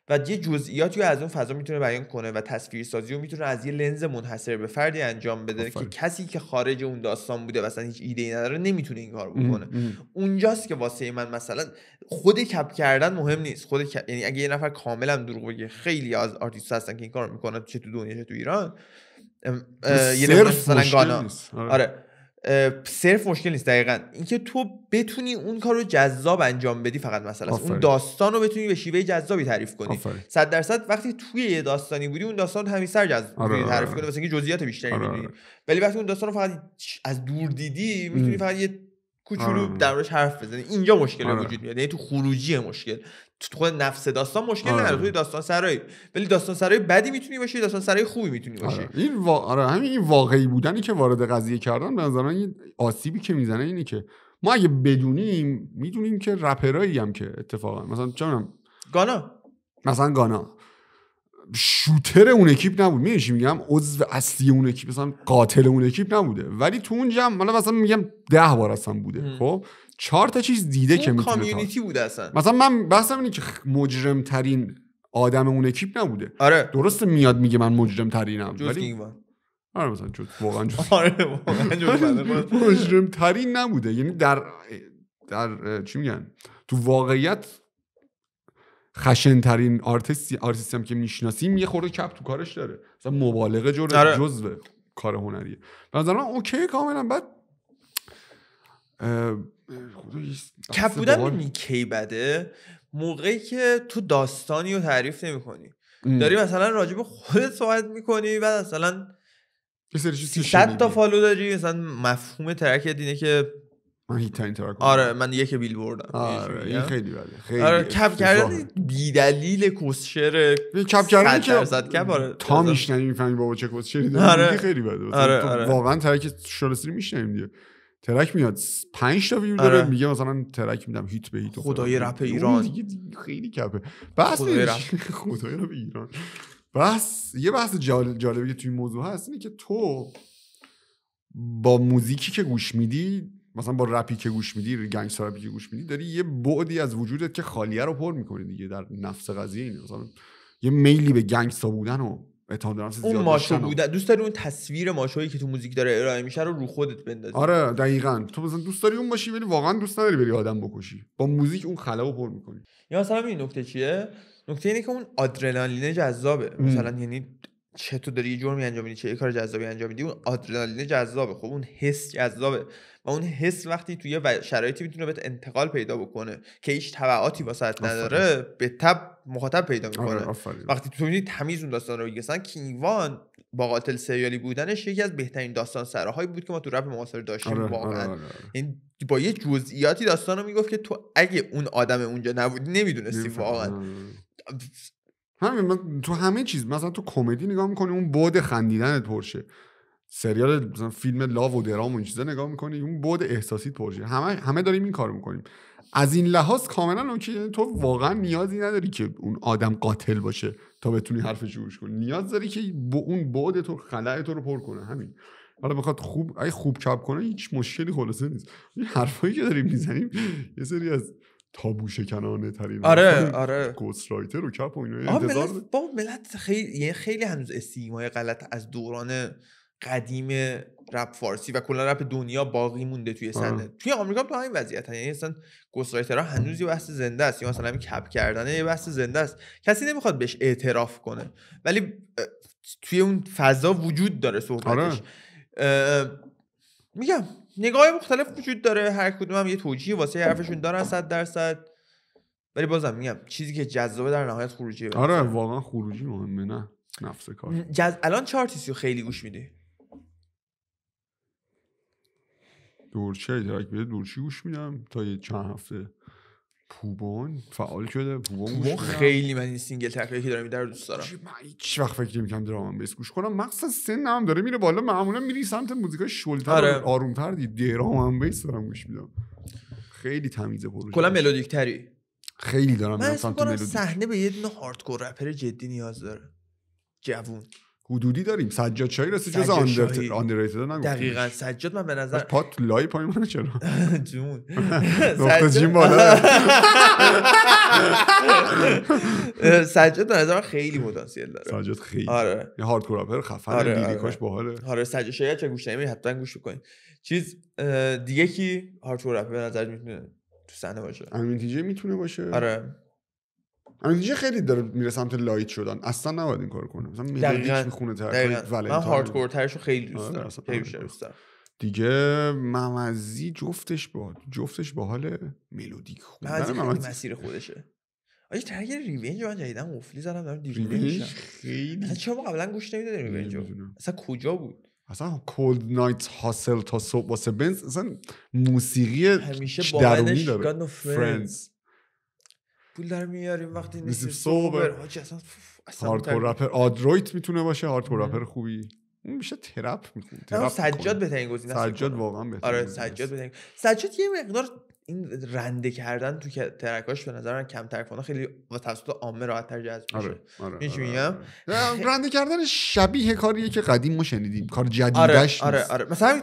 و یه جزئیاتی از اون فضا میتونه بیان کنه و تصویرسازی رو میتونه از یه لنز منحصر به فردی انجام بده که کسی که خارج اون داستان بوده و اصلا هیچ ایده ای نداره نمیتونه این کار بکنه اونجاست که واسه من مثلا خود کپ کردن مهم نیست خود کپ... یعنی اگه یه نفر کاملا دروغ بگه خیلی از آرتیست هستن که این کار میکنن چه تو دنیا چه تو ایران یه مثلا گانا آره, آره. صرف مشکل نیست دقیقا اینکه تو بتونی اون کار رو جذاب انجام بدی فقط مثلا اون داستان رو بتونی به شیوه جذابی تعریف کنی آفره. صد درصد وقتی توی یه داستانی بودی اون داستان همین سر جذاب آره،, آره تعریف آره. کنی اینکه جزئیات بیشتری آره. میدونی آره. ولی وقتی اون داستان رو فقط از دور دیدی میتونی فقط یه کوچولو در حرف بزنی اینجا مشکل وجود میاد یعنی تو خروجی مشکل تو خود نفس داستان مشکل نداره توی آره. داستان سرای ولی داستان سرای بدی میتونی باشی داستان سرایی خوبی میتونی باشی آره. این آره همین این واقعی بودنی که وارد قضیه کردن به نظر من آسیبی که میزنه اینه که ما اگه بدونیم میدونیم که رپرایی هم که اتفاقا مثلا چه گانا مثلا گانا شوتر اون اکیپ نبود میدونی میگم عضو اصلی اون اکیپ مثلا قاتل اون اکیپ نبوده ولی تو اون جمع مثلا میگم ده بار اصلا بوده خب چهار تا چیز دیده که میتونه کامیونیتی بوده اصلا مثلا من بحثم اینه که مجرم ترین آدم اون اکیپ نبوده آره درست میاد میگه من مجرم ترینم ولی آره مثلا جوت واقعا آره واقعا مجرم ترین نبوده یعنی در در چی میگن تو واقعیت خشن ترین آرتستی آرتستی هم که میشناسیم یه خورده کپ تو کارش داره مثلا مبالغه جور آره. جزء کار هنریه به اوکی کاملا بعد کپ بودن میدونی کی بده موقعی که تو داستانی رو تعریف نمیکنی داری مثلا راجب خودت صحبت میکنی بعد مثلا صد تا فالو داری مثلا مفهوم ترکت اینه که من آره من یک بیل بردم آره این خیلی بده خیلی آره کپ کردن بی دلیل کوسشر کپ کردن که کپ آره تا میشنی میفهمی بابا چه کوسشری آره. خیلی بده آره،, آره. واقعا ترک شلسری میشنیم دیگه ترک میاد پنج تا ویو داره آره. میگه مثلا ترک میدم هیت به هیت خدای رپ ایران خیلی کپه بس خدای رپ رپ ایران بس یه بحث جالب جالبی که توی موضوع هست اینه که تو با موزیکی که گوش میدی مثلا با رپی که گوش میدی گنگ رپی که گوش میدی داری یه بعدی از وجودت که خالیه رو پر میکنی دیگه در نفس قضیه اینه مثلا یه میلی به گنگ بودن و اون ماشو بوده دوست داری اون تصویر ماشویی که تو موزیک داره ارائه میشه رو رو خودت بندازی آره دقیقا تو مثلا دوست داری اون باشی ولی واقعا دوست نداری بری آدم بکشی با موزیک اون خلا و پر میکنی یا مثلا این نکته چیه نکته اینه که اون آدرنالین جذابه مثلا یعنی چطور داری یه جرمی انجام میدی چه یه کار جذابی انجام میدی اون آدرنالین جذابه خب اون حس جذابه و اون حس وقتی توی شرایطی میتونه بهت انتقال پیدا بکنه که هیچ تبعاتی واسط نداره به تب مخاطب پیدا آره، میکنه وقتی تو تمیز اون داستان رو بگیسن کینگوان با قاتل سریالی بودنش یکی از بهترین داستان سراهایی بود که ما تو رپ معاصر داشتیم آره، واقعا این آره، یعنی با یه جزئیاتی داستان رو میگفت که تو اگه اون آدم اونجا نبودی نمیدونستی واقعا همین تو همه چیز مثلا تو کمدی نگاه میکنی اون بعد خندیدنت پرشه سریال مثلا فیلم لاو و درام و چیزا نگاه میکنی اون بود احساسی پرشه همه همه داریم این کارو میکنیم از این لحاظ کاملا که یعنی تو واقعا نیازی نداری که اون آدم قاتل باشه تا بتونی حرف جوش کنی نیاز داری که با اون بود تو تو رو پر کنه همین حالا بخواد خوب اگه خوب چاپ کنه هیچ مشکلی خلاصه نیست این حرفایی که داریم میزنیم یه سری از تابو شکنانه ترین آره آره گوست رایتر و کپ و اینا انتظار ملت با ملت خیلی یعنی خیلی هنوز استیگمای غلط از دوران قدیم رپ فارسی و کلا رپ دنیا باقی مونده توی صحنه توی آمریکا تو همین وضعیت یعنی مثلا گوسترایترها هنوز یه بحث زنده است یا مثلا کپ کردن یه بحث زنده است کسی نمیخواد بهش اعتراف کنه ولی توی اون فضا وجود داره صحبتش آره. میگم نگاه مختلف وجود داره هر کدوم هم یه توجیه واسه حرفشون دارن صد درصد ولی بازم میگم چیزی که جذابه در نهایت خروجی آره واقعا خروجی مهمه نه نفس کار جز... الان چارتیسیو خیلی گوش میده؟ دورچه ترک بده دورچی گوش میدم تا یه چند هفته پوبون فعال شده پوبون, پوبون خیلی من این سینگل تکایی که دارم میده دوست دارم هیچ وقت فکر نمی‌کنم درام بیس گوش کنم مخصوصا سن هم داره میره بالا معمولا میری سمت موزیکای شلتر آره. آرومتر دی درام بیس دارم گوش میدم خیلی تمیز پروژه کلا ملودیک تری خیلی دارم من سمت ملودیک صحنه به یه دونه هاردکور رپر جدی نیاز داره جوون حدودی داریم سجاد شاهی راستی جز آندرریتد نگفت دقیقاً سجاد من به نظر پات لای پای من چرا جون سجاد سجاد به نظر خیلی پتانسیل داره سجاد خیلی آره یه هاردکور اپر خفن آره. لیریکاش آره. باحاله آره سجاد شاهی چه گوش نمیدی حتما گوش بکنید چیز دیگه کی هاردکور اپر به نظر میتونه تو صحنه باشه امین تیجه میتونه باشه آره دیگه خیلی داره میره سمت لایت شدن اصلا نباید این کار کنه مثلا ملودیک میخونه تر من هاردکور ترشو خیلی دوست آره، دارم خیلی دوست دارم دیگه ممزی جفتش با جفتش با حال ملودیک خوندن ممزی مسیر خودشه آخه ترگ ریونج من جدیدن قفلی زدم دارم دیگه خیلی اصلا چرا قبلا گوش نمیدادیم ریونج اصلا کجا بود اصلا کولد نایت هاسل تا صبح واسه بنز اصلا موسیقی همیشه درونی داره فرندز پول در میاریم وقتی نیست سوبر هاردکور رپر آدرویت میتونه باشه هاردکور رپر خوبی اون میشه ترپ میخونه ترپ سجاد بهترین گزینه سجاد واقعا بهترین آره سجاد بهترین سجاد یه مقدار این رنده کردن تو که ترکاش به نظر من کمتر کنه خیلی و توسط عامه راحت تر جذب میشه آره، آره، آره، میگم آره. رنده کردن شبیه کاریه که قدیم ما شنیدیم کار آره، جدیدش آره آره, آره. مثلا این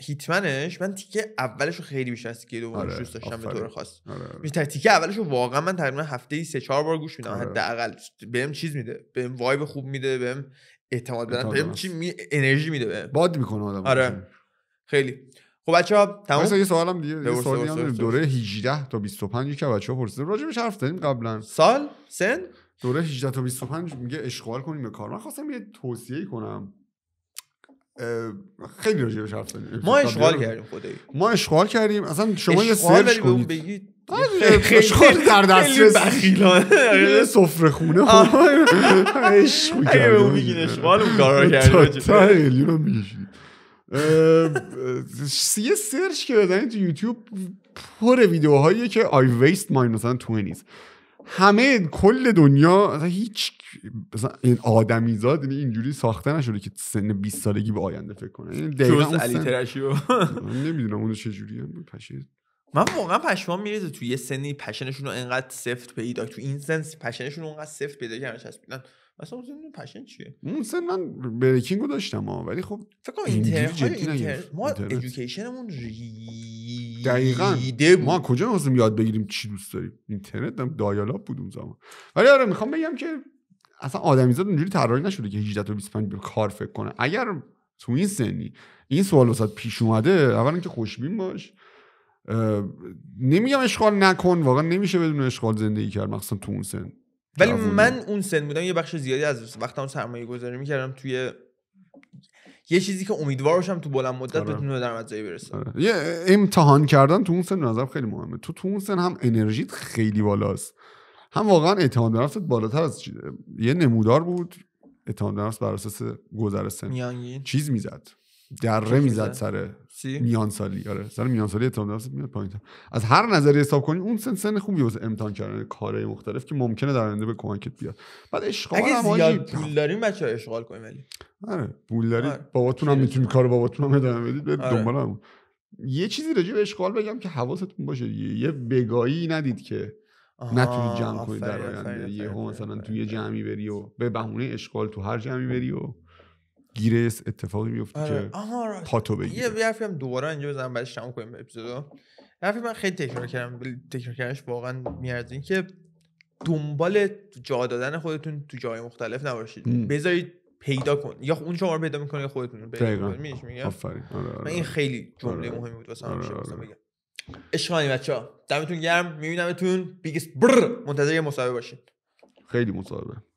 هیتمنش من تیکه اولش رو خیلی بیشتر از تیکه دومش آره، دوست داشتم به طور خاص آره،, آره. تیکه اولش رو واقعا من تقریبا هفته ای سه چهار بار گوش میدم آره. حداقل بهم چیز میده بهم وایب خوب میده بهم اعتماد بدن بهم چی می... انرژی میده بهم باد میکنه آدم آره خیلی خب بچه ها تمام مثلا یه سوالم دیگه یه سوالی هم دوره 18 تا 25 که بچه ها پرسیده راجبش حرف زدیم قبلا سال سن دوره 18 تا 25 میگه اشغال کنیم به کار من خواستم یه توصیه کنم خیلی راجع بهش حرف ما اشغال کردیم خدایی ما اشغال کردیم اصلا شما یه سرچ کنید بگید آره، خیلی در دسترس بخیلان سفره خونه عشق اگه به اون آره. اشغال اون کار یه سرچ که بزنید تو یوتیوب پر ویدیوهایی که I waste my مثلا 20 همه کل دنیا هیچ این آدمیزاد این یعنی اینجوری ساخته نشده که سن 20 سالگی به آینده فکر کنه این یعنی دقیقاً علی ترشی نمیدونم اون چه جوریه پشیر من واقعا پشمام میریزه تو یه سنی پشنشون رو انقدر سفت پیدا تو این سن پشنشون رو انقدر سفت پیدا کردن چسبیدن مثلا اون پشن چیه اون سن من بریکینگ رو داشتم ها ولی خب فکر کنم اینتر آره، ما ادویکیشنمون دقیقاً ما کجا می‌خواستیم یاد بگیریم چی دوست داریم اینترنت هم دایالاب بود اون زمان ولی آره میخوام بگم که اصلا آدمیزاد اونجوری طراحی نشده که 18 تا 25 کار فکر کنه اگر تو این سنی این سوال واسات پیش اومده اول اینکه خوشبین باش نمیگم اشغال نکن واقعا نمیشه بدون اشغال زندگی کرد مخصوصا تو اون سن ولی من اون سن بودم یه بخش زیادی از وقتم سرمایه گذاری میکردم توی یه چیزی که امیدوارشم تو بلند مدت آره. بتونه در مزایای برسه آره. یه امتحان کردن تو اون سن نظرم خیلی مهمه تو تو اون سن هم انرژیت خیلی بالاست هم واقعا اعتماد به نفست بالاتر از چیده. یه نمودار بود اعتماد به نفس بر اساس گذر سن چیز میزد دره میزد سر میان سالی آره سر میان سالی اعتماد نفست میاد پایین از هر نظری حساب کنی اون سن سن خوبی واسه امتحان کردن کارهای مختلف که ممکنه در آینده به کمکت بیاد بعد اشغال اگه زیاد پول داریم بچا اشغال کنیم ولی آره پول آره. باباتون هم میتونید کار باباتون هم ادامه بدید به آره. دنبال یه چیزی راجع به اشغال بگم که حواستون باشه یه بگایی ندید که نتونی جمع کنی در آینده یهو مثلا توی یه جمعی بری و به بهونه اشکال تو هر جمعی بری و گیره اتفاقی میفته آره. که پاتو بگیره یه حرفی هم دوباره اینجا بزنم بعدش تموم کنیم اپیزودو حرفی من خیلی تکرار کردم تکرار کردنش واقعا میارزه که دنبال جا دادن خودتون تو جای مختلف نباشید بذارید پیدا کن یا اون شما رو پیدا میکنه خودتون رو پیدا میگم آره، من آره، این خیلی جمله مهمی بود واسه بگم عشق بچه ها دمتون گرم میبینمتون بیگست بر منتظر یه مصاحبه باشین خیلی مصاحبه